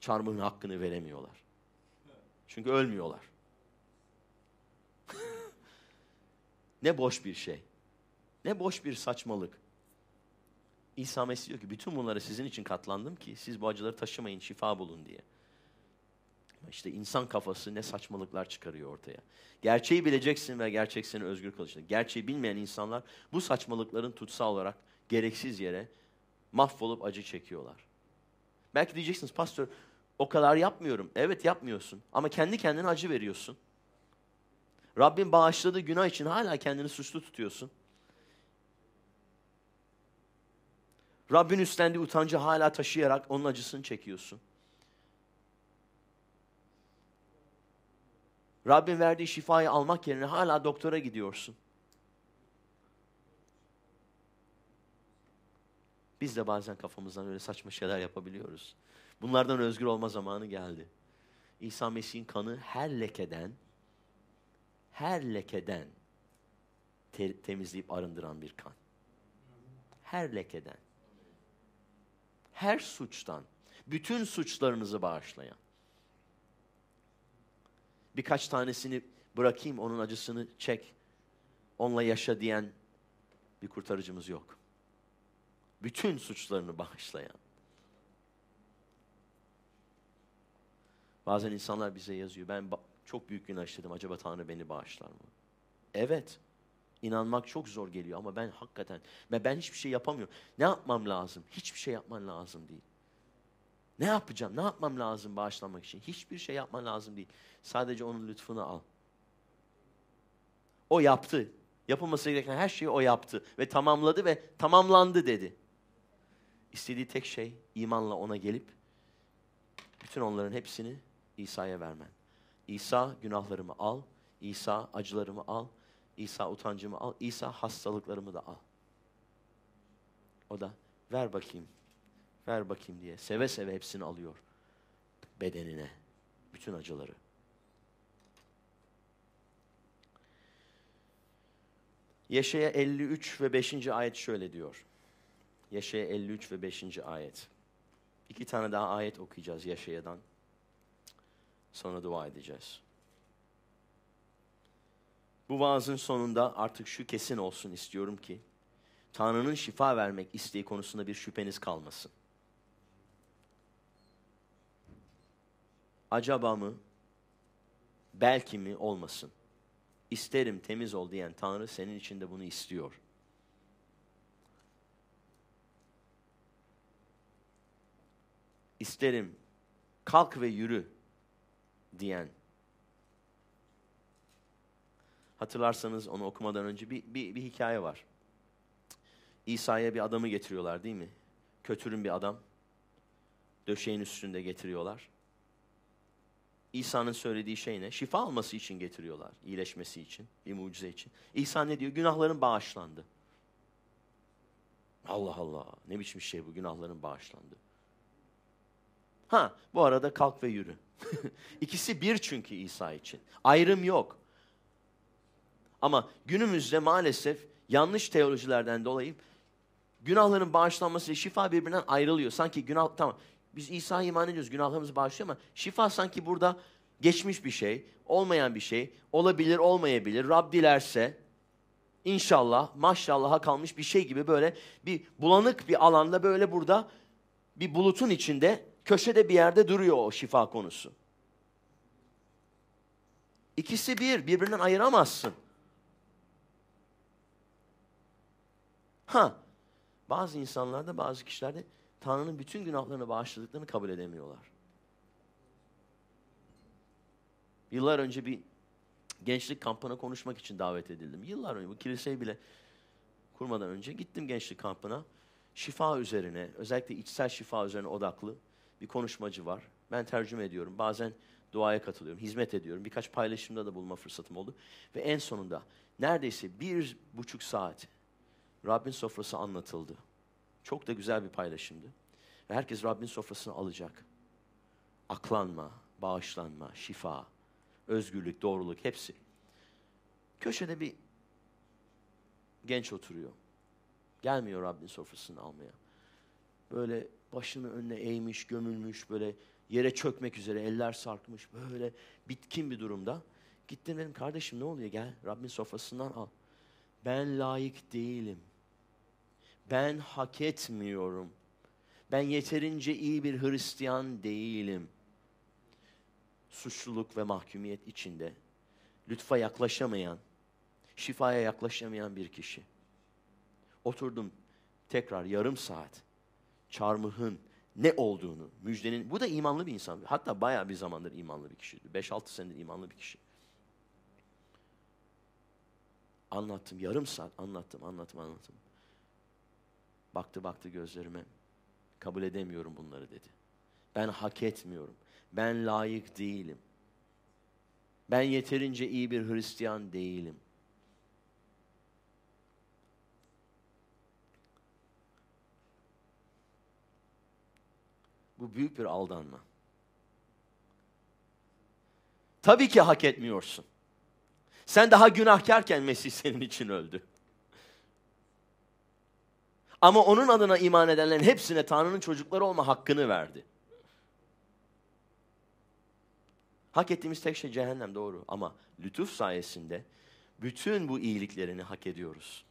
çarmıhın hakkını veremiyorlar. Çünkü ölmüyorlar. ne boş bir şey. Ne boş bir saçmalık. İsa Mesih diyor ki bütün bunlara sizin için katlandım ki siz bu acıları taşımayın, şifa bulun diye. İşte insan kafası ne saçmalıklar çıkarıyor ortaya. Gerçeği bileceksin ve gerçek seni özgür kılacak. Gerçeği bilmeyen insanlar bu saçmalıkların tutsa olarak gereksiz yere mahvolup acı çekiyorlar. Belki diyeceksiniz pastör o kadar yapmıyorum. Evet yapmıyorsun ama kendi kendine acı veriyorsun. Rabbin bağışladığı günah için hala kendini suçlu tutuyorsun. Rabbin üstlendiği utancı hala taşıyarak onun acısını çekiyorsun. Rabbin verdiği şifayı almak yerine hala doktora gidiyorsun. Biz de bazen kafamızdan öyle saçma şeyler yapabiliyoruz. Bunlardan özgür olma zamanı geldi. İsa Mesih'in kanı her lekeden, her lekeden te temizleyip arındıran bir kan. Her lekeden her suçtan, bütün suçlarınızı bağışlayan. Birkaç tanesini bırakayım, onun acısını çek, onunla yaşa diyen bir kurtarıcımız yok. Bütün suçlarını bağışlayan. Bazen insanlar bize yazıyor, ben çok büyük günah işledim, acaba Tanrı beni bağışlar mı? Evet, inanmak çok zor geliyor ama ben hakikaten ben, ben hiçbir şey yapamıyorum. Ne yapmam lazım? Hiçbir şey yapman lazım değil. Ne yapacağım? Ne yapmam lazım bağışlamak için? Hiçbir şey yapman lazım değil. Sadece onun lütfunu al. O yaptı. Yapılması gereken her şeyi o yaptı ve tamamladı ve tamamlandı dedi. İstediği tek şey imanla ona gelip bütün onların hepsini İsa'ya vermen. İsa günahlarımı al, İsa acılarımı al, İsa utancımı al, İsa hastalıklarımı da al. O da ver bakayım, ver bakayım diye seve seve hepsini alıyor bedenine, bütün acıları. Yaşaya 53 ve 5. ayet şöyle diyor. Yaşaya 53 ve 5. ayet. İki tane daha ayet okuyacağız Yaşaya'dan. Sonra dua edeceğiz. Bu vaazın sonunda artık şu kesin olsun istiyorum ki Tanrı'nın şifa vermek isteği konusunda bir şüpheniz kalmasın. Acaba mı? Belki mi olmasın. İsterim temiz ol diyen Tanrı senin için de bunu istiyor. İsterim kalk ve yürü diyen Hatırlarsanız onu okumadan önce bir, bir, bir hikaye var. İsa'ya bir adamı getiriyorlar değil mi? Kötürün bir adam. Döşeğin üstünde getiriyorlar. İsa'nın söylediği şey ne? Şifa alması için getiriyorlar. iyileşmesi için, bir mucize için. İsa ne diyor? Günahların bağışlandı. Allah Allah ne biçim şey bu günahların bağışlandı. Ha bu arada kalk ve yürü. İkisi bir çünkü İsa için. Ayrım yok. Ama günümüzde maalesef yanlış teolojilerden dolayı günahların bağışlanması ile şifa birbirinden ayrılıyor. Sanki günah tamam biz İsa'ya iman ediyoruz günahlarımızı bağışlıyor ama şifa sanki burada geçmiş bir şey, olmayan bir şey, olabilir olmayabilir. Rab dilerse inşallah maşallah'a kalmış bir şey gibi böyle bir bulanık bir alanda böyle burada bir bulutun içinde köşede bir yerde duruyor o şifa konusu. İkisi bir, birbirinden ayıramazsın. Ha, bazı insanlarda, bazı kişilerde Tanrı'nın bütün günahlarını bağışladıklarını kabul edemiyorlar. Yıllar önce bir gençlik kampına konuşmak için davet edildim. Yıllar önce bu kiliseyi bile kurmadan önce gittim gençlik kampına. Şifa üzerine, özellikle içsel şifa üzerine odaklı bir konuşmacı var. Ben tercüme ediyorum. Bazen duaya katılıyorum, hizmet ediyorum. Birkaç paylaşımda da bulma fırsatım oldu. Ve en sonunda neredeyse bir buçuk saat Rabbin sofrası anlatıldı. Çok da güzel bir paylaşımdı. Ve herkes Rabbin sofrasını alacak. Aklanma, bağışlanma, şifa, özgürlük, doğruluk hepsi. Köşede bir genç oturuyor. Gelmiyor Rabbin sofrasını almaya. Böyle başını önüne eğmiş, gömülmüş, böyle yere çökmek üzere, eller sarkmış, böyle bitkin bir durumda. Gittim dedim, kardeşim ne oluyor gel, Rabbin sofrasından al. Ben layık değilim. Ben hak etmiyorum. Ben yeterince iyi bir Hristiyan değilim. Suçluluk ve mahkumiyet içinde lütfa yaklaşamayan, şifaya yaklaşamayan bir kişi. Oturdum tekrar yarım saat çarmıhın ne olduğunu, müjdenin, bu da imanlı bir insan. Hatta bayağı bir zamandır imanlı bir kişiydi. 5-6 senedir imanlı bir kişi. Anlattım, yarım saat anlattım, anlattım, anlattım. Baktı baktı gözlerime. Kabul edemiyorum bunları dedi. Ben hak etmiyorum. Ben layık değilim. Ben yeterince iyi bir Hristiyan değilim. Bu büyük bir aldanma. Tabii ki hak etmiyorsun. Sen daha günahkarken Mesih senin için öldü. Ama onun adına iman edenlerin hepsine Tanrı'nın çocukları olma hakkını verdi. Hak ettiğimiz tek şey cehennem doğru ama lütuf sayesinde bütün bu iyiliklerini hak ediyoruz.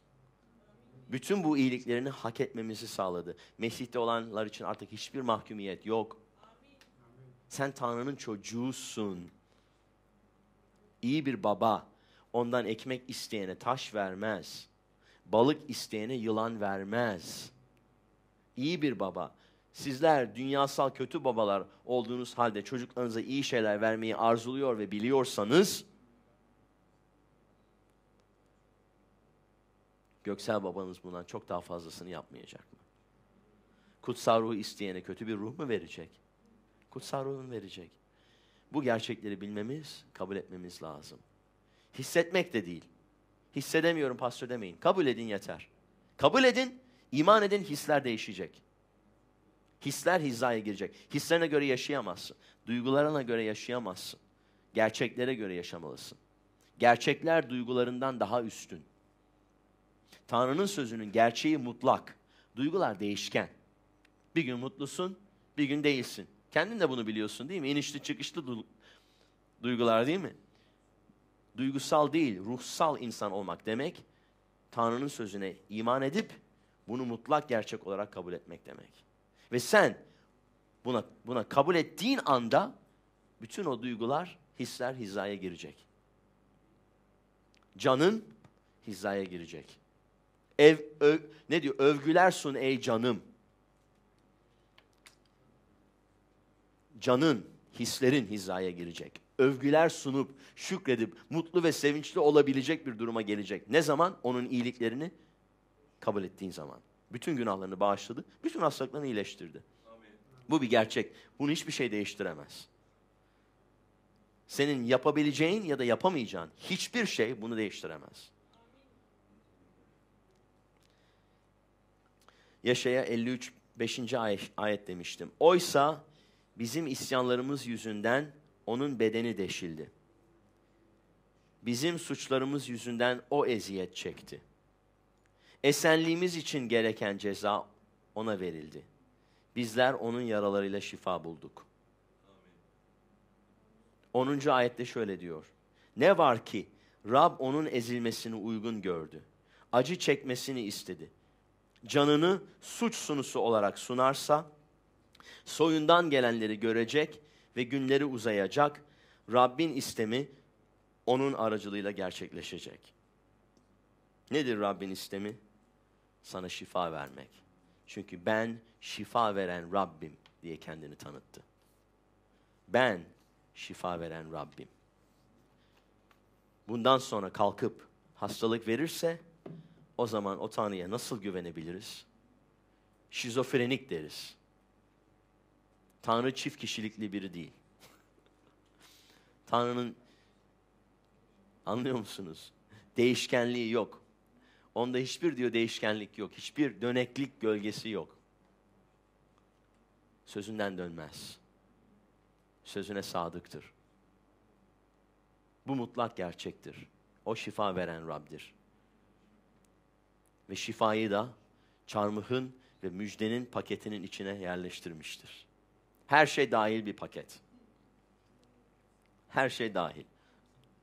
Bütün bu iyiliklerini hak etmemizi sağladı. Mesih'te olanlar için artık hiçbir mahkumiyet yok. Sen Tanrı'nın çocuğusun. İyi bir baba ondan ekmek isteyene taş vermez.'' Balık isteyene yılan vermez. İyi bir baba. Sizler dünyasal kötü babalar olduğunuz halde çocuklarınıza iyi şeyler vermeyi arzuluyor ve biliyorsanız göksel babanız bundan çok daha fazlasını yapmayacak mı? Kutsal ruhu isteyene kötü bir ruh mu verecek? Kutsal ruhunu verecek. Bu gerçekleri bilmemiz, kabul etmemiz lazım. Hissetmek de değil. Hissedemiyorum pastör demeyin. Kabul edin yeter. Kabul edin, iman edin hisler değişecek. Hisler hizaya girecek. Hislerine göre yaşayamazsın. Duygularına göre yaşayamazsın. Gerçeklere göre yaşamalısın. Gerçekler duygularından daha üstün. Tanrı'nın sözünün gerçeği mutlak. Duygular değişken. Bir gün mutlusun, bir gün değilsin. Kendin de bunu biliyorsun değil mi? İnişli çıkışlı du duygular değil mi? duygusal değil, ruhsal insan olmak demek, Tanrı'nın sözüne iman edip bunu mutlak gerçek olarak kabul etmek demek. Ve sen buna, buna kabul ettiğin anda bütün o duygular, hisler hizaya girecek. Canın hizaya girecek. Ev, öv, ne diyor? Övgüler sun ey canım. Canın, hislerin hizaya girecek övgüler sunup, şükredip, mutlu ve sevinçli olabilecek bir duruma gelecek. Ne zaman? Onun iyiliklerini kabul ettiğin zaman. Bütün günahlarını bağışladı, bütün hastalıklarını iyileştirdi. Bu bir gerçek. Bunu hiçbir şey değiştiremez. Senin yapabileceğin ya da yapamayacağın hiçbir şey bunu değiştiremez. Yaşaya 53 5. ayet demiştim. Oysa bizim isyanlarımız yüzünden onun bedeni deşildi. Bizim suçlarımız yüzünden o eziyet çekti. Esenliğimiz için gereken ceza ona verildi. Bizler onun yaralarıyla şifa bulduk. 10. ayette şöyle diyor. Ne var ki Rab onun ezilmesini uygun gördü. Acı çekmesini istedi. Canını suç sunusu olarak sunarsa soyundan gelenleri görecek ve günleri uzayacak. Rabbin istemi onun aracılığıyla gerçekleşecek. Nedir Rabbin istemi? Sana şifa vermek. Çünkü ben şifa veren Rabbim diye kendini tanıttı. Ben şifa veren Rabbim. Bundan sonra kalkıp hastalık verirse o zaman o Tanrı'ya nasıl güvenebiliriz? Şizofrenik deriz. Tanrı çift kişilikli biri değil. Tanrı'nın anlıyor musunuz? Değişkenliği yok. Onda hiçbir diyor değişkenlik yok. Hiçbir döneklik gölgesi yok. Sözünden dönmez. Sözüne sadıktır. Bu mutlak gerçektir. O şifa veren Rab'dir. Ve şifayı da çarmıhın ve müjdenin paketinin içine yerleştirmiştir. Her şey dahil bir paket. Her şey dahil.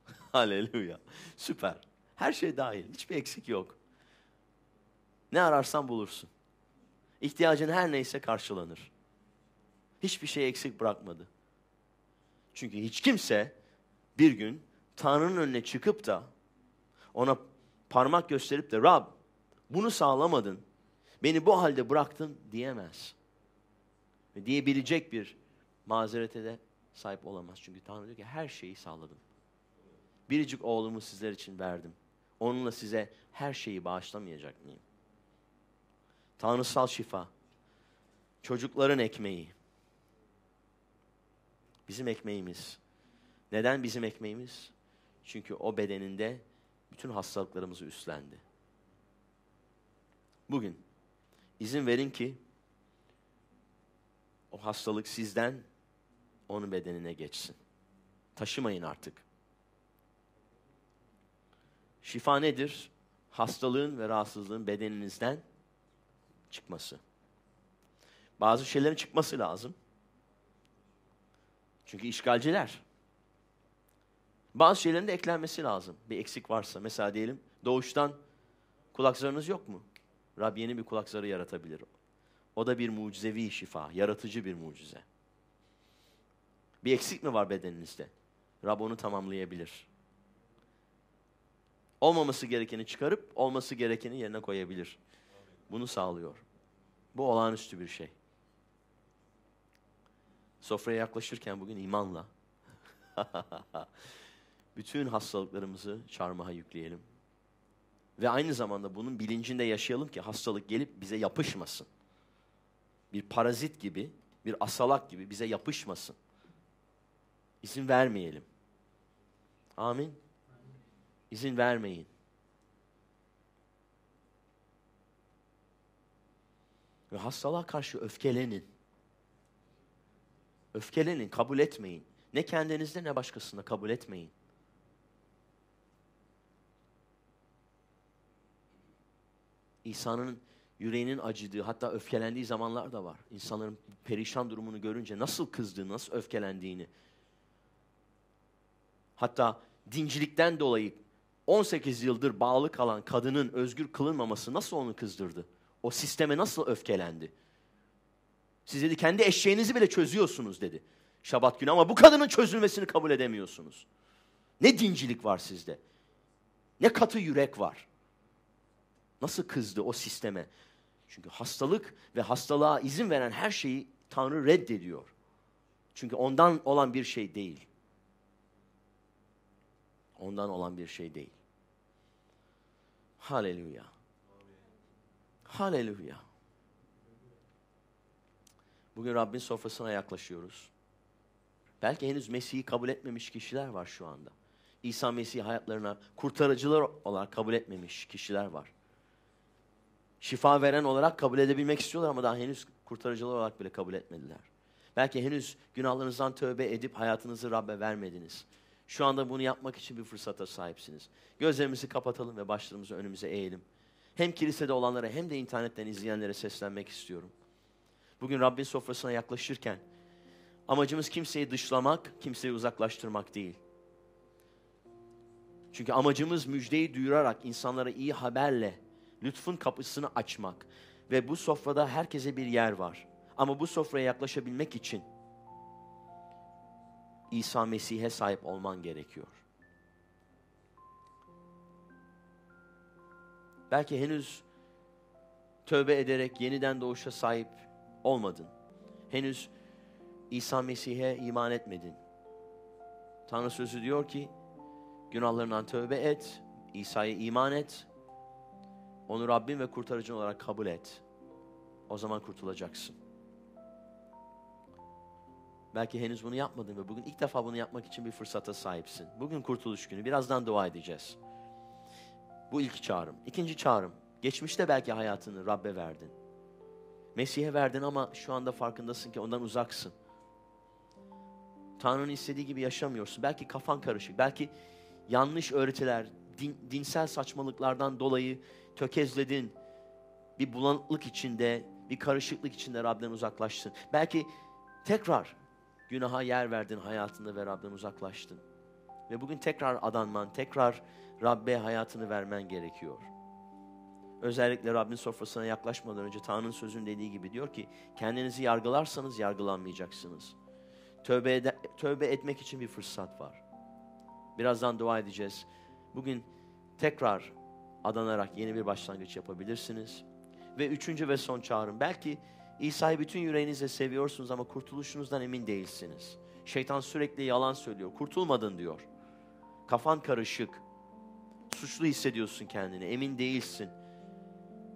Haleluya. Süper. Her şey dahil. Hiçbir eksik yok. Ne ararsan bulursun. İhtiyacın her neyse karşılanır. Hiçbir şey eksik bırakmadı. Çünkü hiç kimse bir gün Tanrı'nın önüne çıkıp da ona parmak gösterip de Rab bunu sağlamadın, beni bu halde bıraktın diyemez ve diyebilecek bir mazerete de sahip olamaz. Çünkü Tanrı diyor ki her şeyi sağladım. Biricik oğlumu sizler için verdim. Onunla size her şeyi bağışlamayacak mıyım? Tanrısal şifa, çocukların ekmeği, bizim ekmeğimiz. Neden bizim ekmeğimiz? Çünkü o bedeninde bütün hastalıklarımızı üstlendi. Bugün izin verin ki o hastalık sizden onun bedenine geçsin. Taşımayın artık. Şifa nedir? Hastalığın ve rahatsızlığın bedeninizden çıkması. Bazı şeylerin çıkması lazım. Çünkü işgalciler. Bazı şeylerin de eklenmesi lazım. Bir eksik varsa. Mesela diyelim doğuştan kulak zarınız yok mu? Rab yeni bir kulak zarı yaratabilir. O da bir mucizevi şifa, yaratıcı bir mucize. Bir eksik mi var bedeninizde? Rab onu tamamlayabilir. Olmaması gerekeni çıkarıp olması gerekeni yerine koyabilir. Bunu sağlıyor. Bu olağanüstü bir şey. Sofraya yaklaşırken bugün imanla bütün hastalıklarımızı çarmıha yükleyelim. Ve aynı zamanda bunun bilincinde yaşayalım ki hastalık gelip bize yapışmasın bir parazit gibi, bir asalak gibi bize yapışmasın. İzin vermeyelim. Amin. İzin vermeyin. Ve hastalığa karşı öfkelenin. Öfkelenin, kabul etmeyin. Ne kendinizde ne başkasında kabul etmeyin. İsa'nın yüreğinin acıdığı hatta öfkelendiği zamanlar da var. İnsanların perişan durumunu görünce nasıl kızdığı, nasıl öfkelendiğini. Hatta dincilikten dolayı 18 yıldır bağlı kalan kadının özgür kılınmaması nasıl onu kızdırdı? O sisteme nasıl öfkelendi? Siz dedi kendi eşeğinizi bile çözüyorsunuz dedi. Şabat günü ama bu kadının çözülmesini kabul edemiyorsunuz. Ne dincilik var sizde? Ne katı yürek var? Nasıl kızdı o sisteme? Çünkü hastalık ve hastalığa izin veren her şeyi Tanrı reddediyor. Çünkü ondan olan bir şey değil. Ondan olan bir şey değil. Haleluya. Haleluya. Bugün Rabbin sofrasına yaklaşıyoruz. Belki henüz Mesih'i kabul etmemiş kişiler var şu anda. İsa Mesih hayatlarına kurtarıcılar olarak kabul etmemiş kişiler var şifa veren olarak kabul edebilmek istiyorlar ama daha henüz kurtarıcılar olarak bile kabul etmediler. Belki henüz günahlarınızdan tövbe edip hayatınızı Rab'be vermediniz. Şu anda bunu yapmak için bir fırsata sahipsiniz. Gözlerimizi kapatalım ve başlarımızı önümüze eğelim. Hem kilisede olanlara hem de internetten izleyenlere seslenmek istiyorum. Bugün Rabbin sofrasına yaklaşırken amacımız kimseyi dışlamak, kimseyi uzaklaştırmak değil. Çünkü amacımız müjdeyi duyurarak insanlara iyi haberle Lütfun kapısını açmak. Ve bu sofrada herkese bir yer var. Ama bu sofraya yaklaşabilmek için İsa Mesih'e sahip olman gerekiyor. Belki henüz tövbe ederek yeniden doğuşa sahip olmadın. Henüz İsa Mesih'e iman etmedin. Tanrı sözü diyor ki günahlarından tövbe et, İsa'ya iman et onu Rabbin ve kurtarıcın olarak kabul et. O zaman kurtulacaksın. Belki henüz bunu yapmadın ve bugün ilk defa bunu yapmak için bir fırsata sahipsin. Bugün kurtuluş günü. Birazdan dua edeceğiz. Bu ilk çağrım. İkinci çağrım. Geçmişte belki hayatını Rabbe verdin. Mesih'e verdin ama şu anda farkındasın ki ondan uzaksın. Tanrı'nın istediği gibi yaşamıyorsun. Belki kafan karışık. Belki yanlış öğretiler, din, dinsel saçmalıklardan dolayı tökezledin. Bir bulanıklık içinde, bir karışıklık içinde Rab'den uzaklaştın. Belki tekrar günaha yer verdin hayatında ve Rab'den uzaklaştın. Ve bugün tekrar adanman, tekrar Rab'be hayatını vermen gerekiyor. Özellikle Rabbin sofrasına yaklaşmadan önce Tanrı'nın sözünün dediği gibi diyor ki kendinizi yargılarsanız yargılanmayacaksınız. Tövbe, ede, tövbe etmek için bir fırsat var. Birazdan dua edeceğiz. Bugün tekrar adanarak yeni bir başlangıç yapabilirsiniz. Ve üçüncü ve son çağrım. Belki İsa'yı bütün yüreğinizle seviyorsunuz ama kurtuluşunuzdan emin değilsiniz. Şeytan sürekli yalan söylüyor. Kurtulmadın diyor. Kafan karışık. Suçlu hissediyorsun kendini. Emin değilsin.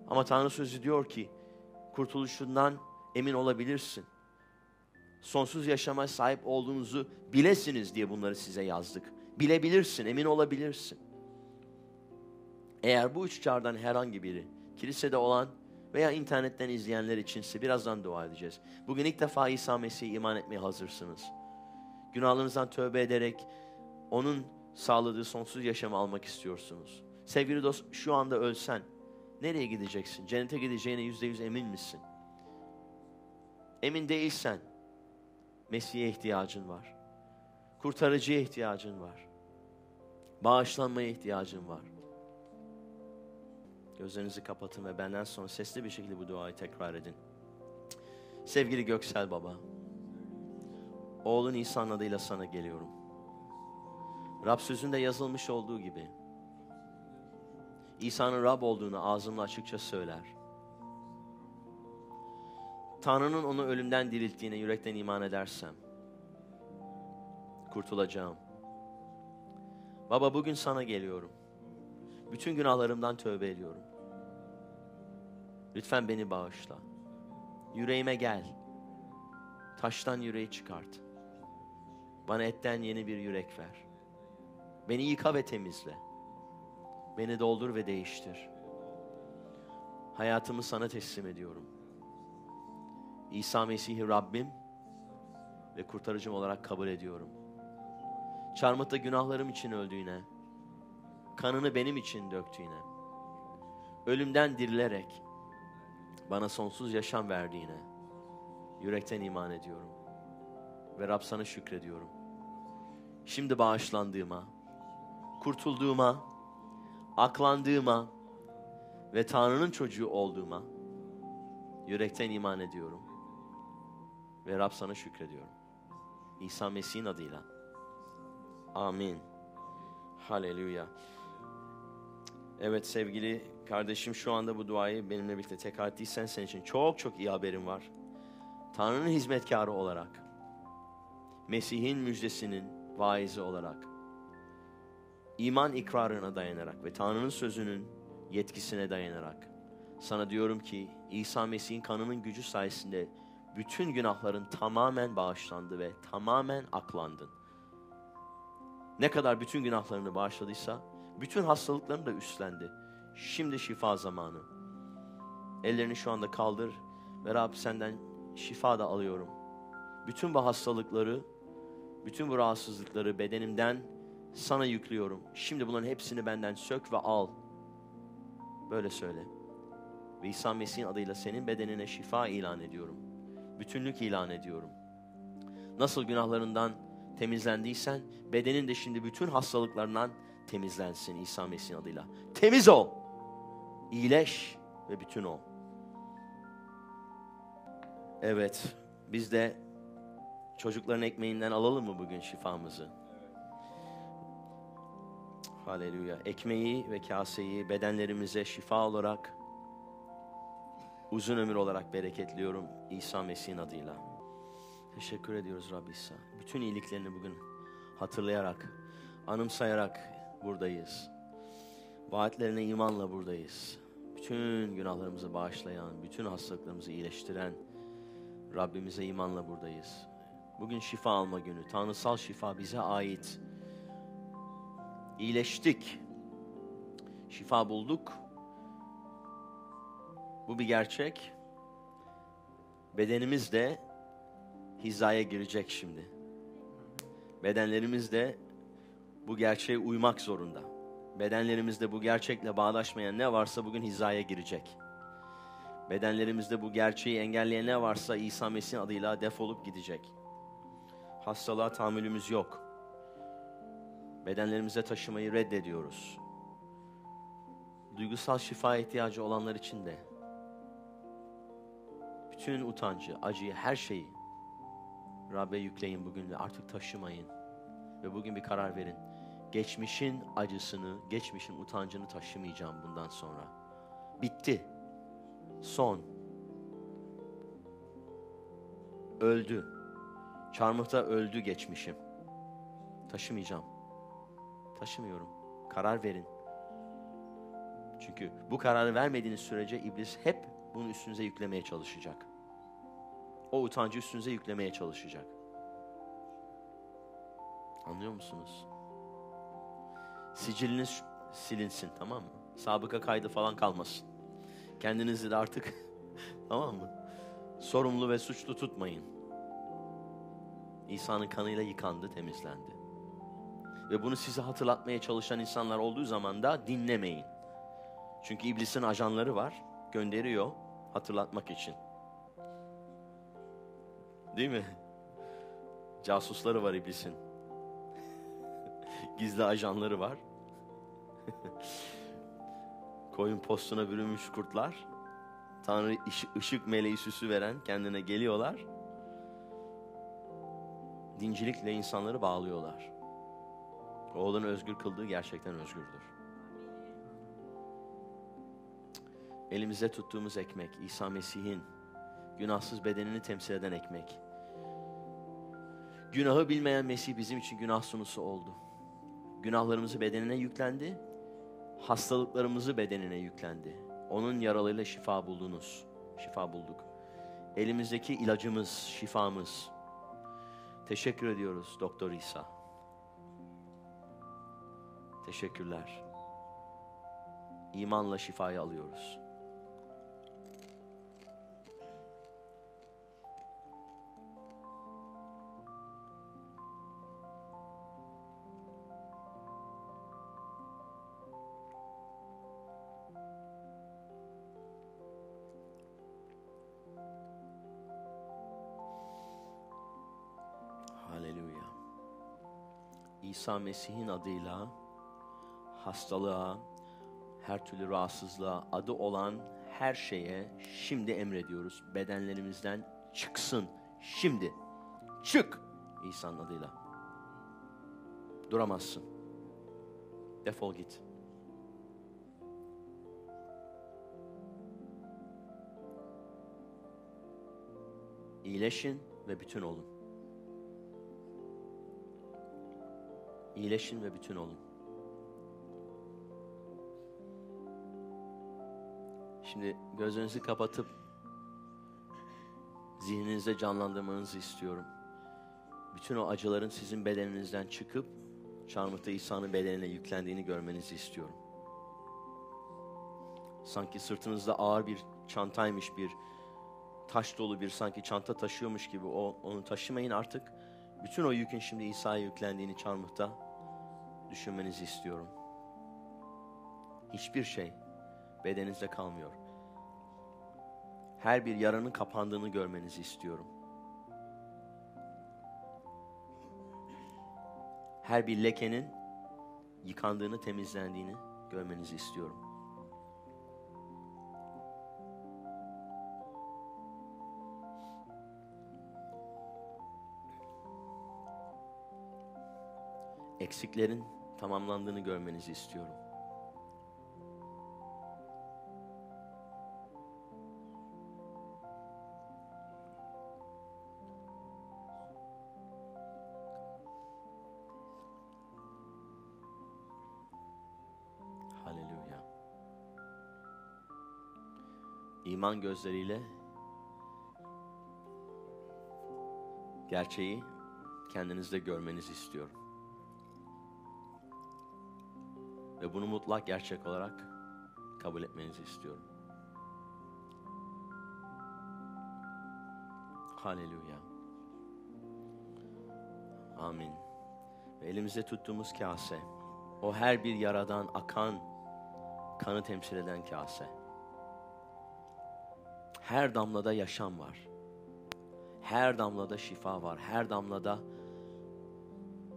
Ama Tanrı sözü diyor ki kurtuluşundan emin olabilirsin. Sonsuz yaşama sahip olduğunuzu bilesiniz diye bunları size yazdık. Bilebilirsin, emin olabilirsin. Eğer bu üç çağrıdan herhangi biri kilisede olan veya internetten izleyenler içinse birazdan dua edeceğiz. Bugün ilk defa İsa Mesih'e iman etmeye hazırsınız. Günahlarınızdan tövbe ederek onun sağladığı sonsuz yaşamı almak istiyorsunuz. Sevgili dost şu anda ölsen nereye gideceksin? Cennete gideceğine yüzde yüz emin misin? Emin değilsen Mesih'e ihtiyacın var. Kurtarıcıya ihtiyacın var. Bağışlanmaya ihtiyacın var. Gözlerinizi kapatın ve benden sonra sesli bir şekilde bu duayı tekrar edin. Sevgili Göksel Baba, oğlun İsa'nın adıyla sana geliyorum. Rab sözünde yazılmış olduğu gibi, İsa'nın Rab olduğunu ağzımla açıkça söyler. Tanrı'nın onu ölümden dirilttiğine yürekten iman edersem, kurtulacağım. Baba bugün sana geliyorum. Bütün günahlarımdan tövbe ediyorum. Lütfen beni bağışla. Yüreğime gel. Taştan yüreği çıkart. Bana etten yeni bir yürek ver. Beni yıka ve temizle. Beni doldur ve değiştir. Hayatımı sana teslim ediyorum. İsa Mesih'i Rabbim ve kurtarıcım olarak kabul ediyorum. Çarmıhta günahlarım için öldüğüne, kanını benim için döktü yine. Ölümden dirilerek bana sonsuz yaşam verdi yine. Yürekten iman ediyorum. Ve Rab sana şükrediyorum. Şimdi bağışlandığıma, kurtulduğuma, aklandığıma ve Tanrı'nın çocuğu olduğuma yürekten iman ediyorum. Ve Rab sana şükrediyorum. İsa Mesih'in adıyla. Amin. Hallelujah. Evet sevgili kardeşim şu anda bu duayı benimle birlikte tekrar ettiysen senin için çok çok iyi haberim var. Tanrı'nın hizmetkarı olarak, Mesih'in müjdesinin vaizi olarak, iman ikrarına dayanarak ve Tanrı'nın sözünün yetkisine dayanarak sana diyorum ki İsa Mesih'in kanının gücü sayesinde bütün günahların tamamen bağışlandı ve tamamen aklandın. Ne kadar bütün günahlarını bağışladıysa bütün hastalıklarını da üstlendi. Şimdi şifa zamanı. Ellerini şu anda kaldır ve Rab senden şifa da alıyorum. Bütün bu hastalıkları, bütün bu rahatsızlıkları bedenimden sana yüklüyorum. Şimdi bunların hepsini benden sök ve al. Böyle söyle. Ve İsa Mesih'in adıyla senin bedenine şifa ilan ediyorum. Bütünlük ilan ediyorum. Nasıl günahlarından temizlendiysen bedenin de şimdi bütün hastalıklarından temizlensin İsa Mesih'in adıyla. Temiz ol, iyileş ve bütün ol. Evet, biz de çocukların ekmeğinden alalım mı bugün şifamızı? Haleluya. Ekmeği ve kaseyi bedenlerimize şifa olarak, uzun ömür olarak bereketliyorum İsa Mesih'in adıyla. Teşekkür ediyoruz Rabbi İsa. Bütün iyiliklerini bugün hatırlayarak, anımsayarak, buradayız. Vaatlerine imanla buradayız. Bütün günahlarımızı bağışlayan, bütün hastalıklarımızı iyileştiren Rabbimize imanla buradayız. Bugün şifa alma günü. Tanrısal şifa bize ait. İyileştik. Şifa bulduk. Bu bir gerçek. Bedenimiz de hizaya girecek şimdi. Bedenlerimiz de bu gerçeğe uymak zorunda. Bedenlerimizde bu gerçekle bağdaşmayan ne varsa bugün hizaya girecek. Bedenlerimizde bu gerçeği engelleyen ne varsa İsa Mesih'in adıyla defolup gidecek. Hastalığa tahammülümüz yok. Bedenlerimize taşımayı reddediyoruz. Duygusal şifa ihtiyacı olanlar için de bütün utancı, acıyı, her şeyi Rab'be yükleyin bugün ve artık taşımayın. Ve bugün bir karar verin. Geçmişin acısını, geçmişin utancını taşımayacağım bundan sonra. Bitti. Son. Öldü. Çarmıhta öldü geçmişim. Taşımayacağım. Taşımıyorum. Karar verin. Çünkü bu kararı vermediğiniz sürece iblis hep bunu üstünüze yüklemeye çalışacak. O utancı üstünüze yüklemeye çalışacak. Anlıyor musunuz? Siciliniz silinsin tamam mı? Sabıka kaydı falan kalmasın. Kendinizi de artık tamam mı? Sorumlu ve suçlu tutmayın. İsa'nın kanıyla yıkandı, temizlendi. Ve bunu size hatırlatmaya çalışan insanlar olduğu zaman da dinlemeyin. Çünkü iblisin ajanları var, gönderiyor hatırlatmak için. Değil mi? Casusları var iblisin gizli ajanları var. Koyun postuna bürünmüş kurtlar. Tanrı ışık meleği süsü veren kendine geliyorlar. Dincilikle insanları bağlıyorlar. Oğlanı özgür kıldığı gerçekten özgürdür. Elimize tuttuğumuz ekmek, İsa Mesih'in günahsız bedenini temsil eden ekmek. Günahı bilmeyen Mesih bizim için günah sunusu oldu. Günahlarımızı bedenine yüklendi. Hastalıklarımızı bedenine yüklendi. Onun yaralarıyla şifa buldunuz. Şifa bulduk. Elimizdeki ilacımız, şifamız. Teşekkür ediyoruz Doktor İsa. Teşekkürler. İmanla şifayı alıyoruz. İsa Mesih'in adıyla hastalığa, her türlü rahatsızlığa, adı olan her şeye şimdi emrediyoruz. Bedenlerimizden çıksın şimdi. Çık İsa'nın adıyla. Duramazsın. Defol git. İyileşin ve bütün olun. İyileşin ve bütün olun. Şimdi gözlerinizi kapatıp zihninizde canlandırmanızı istiyorum. Bütün o acıların sizin bedeninizden çıkıp çarmıhta İsa'nın bedenine yüklendiğini görmenizi istiyorum. Sanki sırtınızda ağır bir çantaymış bir taş dolu bir sanki çanta taşıyormuş gibi o, onu taşımayın artık. Bütün o yükün şimdi İsa'ya yüklendiğini çarmıhta düşünmenizi istiyorum. Hiçbir şey bedeninizde kalmıyor. Her bir yaranın kapandığını görmenizi istiyorum. Her bir lekenin yıkandığını, temizlendiğini görmenizi istiyorum. eksiklerin tamamlandığını görmenizi istiyorum. Haleluya. İman gözleriyle gerçeği kendinizde görmenizi istiyorum. Ve bunu mutlak gerçek olarak kabul etmenizi istiyorum. Haleluya. Amin. Ve elimize tuttuğumuz kase, o her bir yaradan akan, kanı temsil eden kase. Her damlada yaşam var. Her damlada şifa var. Her damlada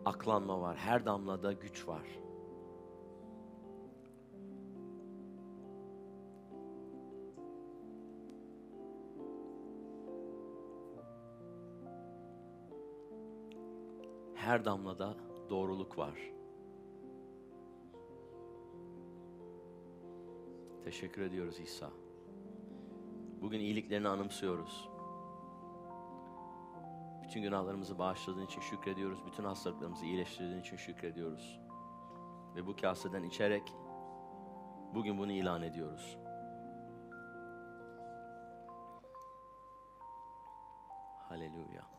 aklanma var. Her damlada güç var. her damlada doğruluk var. Teşekkür ediyoruz İsa. Bugün iyiliklerini anımsıyoruz. Bütün günahlarımızı bağışladığın için şükrediyoruz. Bütün hastalıklarımızı iyileştirdiğin için şükrediyoruz. Ve bu kaseden içerek bugün bunu ilan ediyoruz. Hallelujah.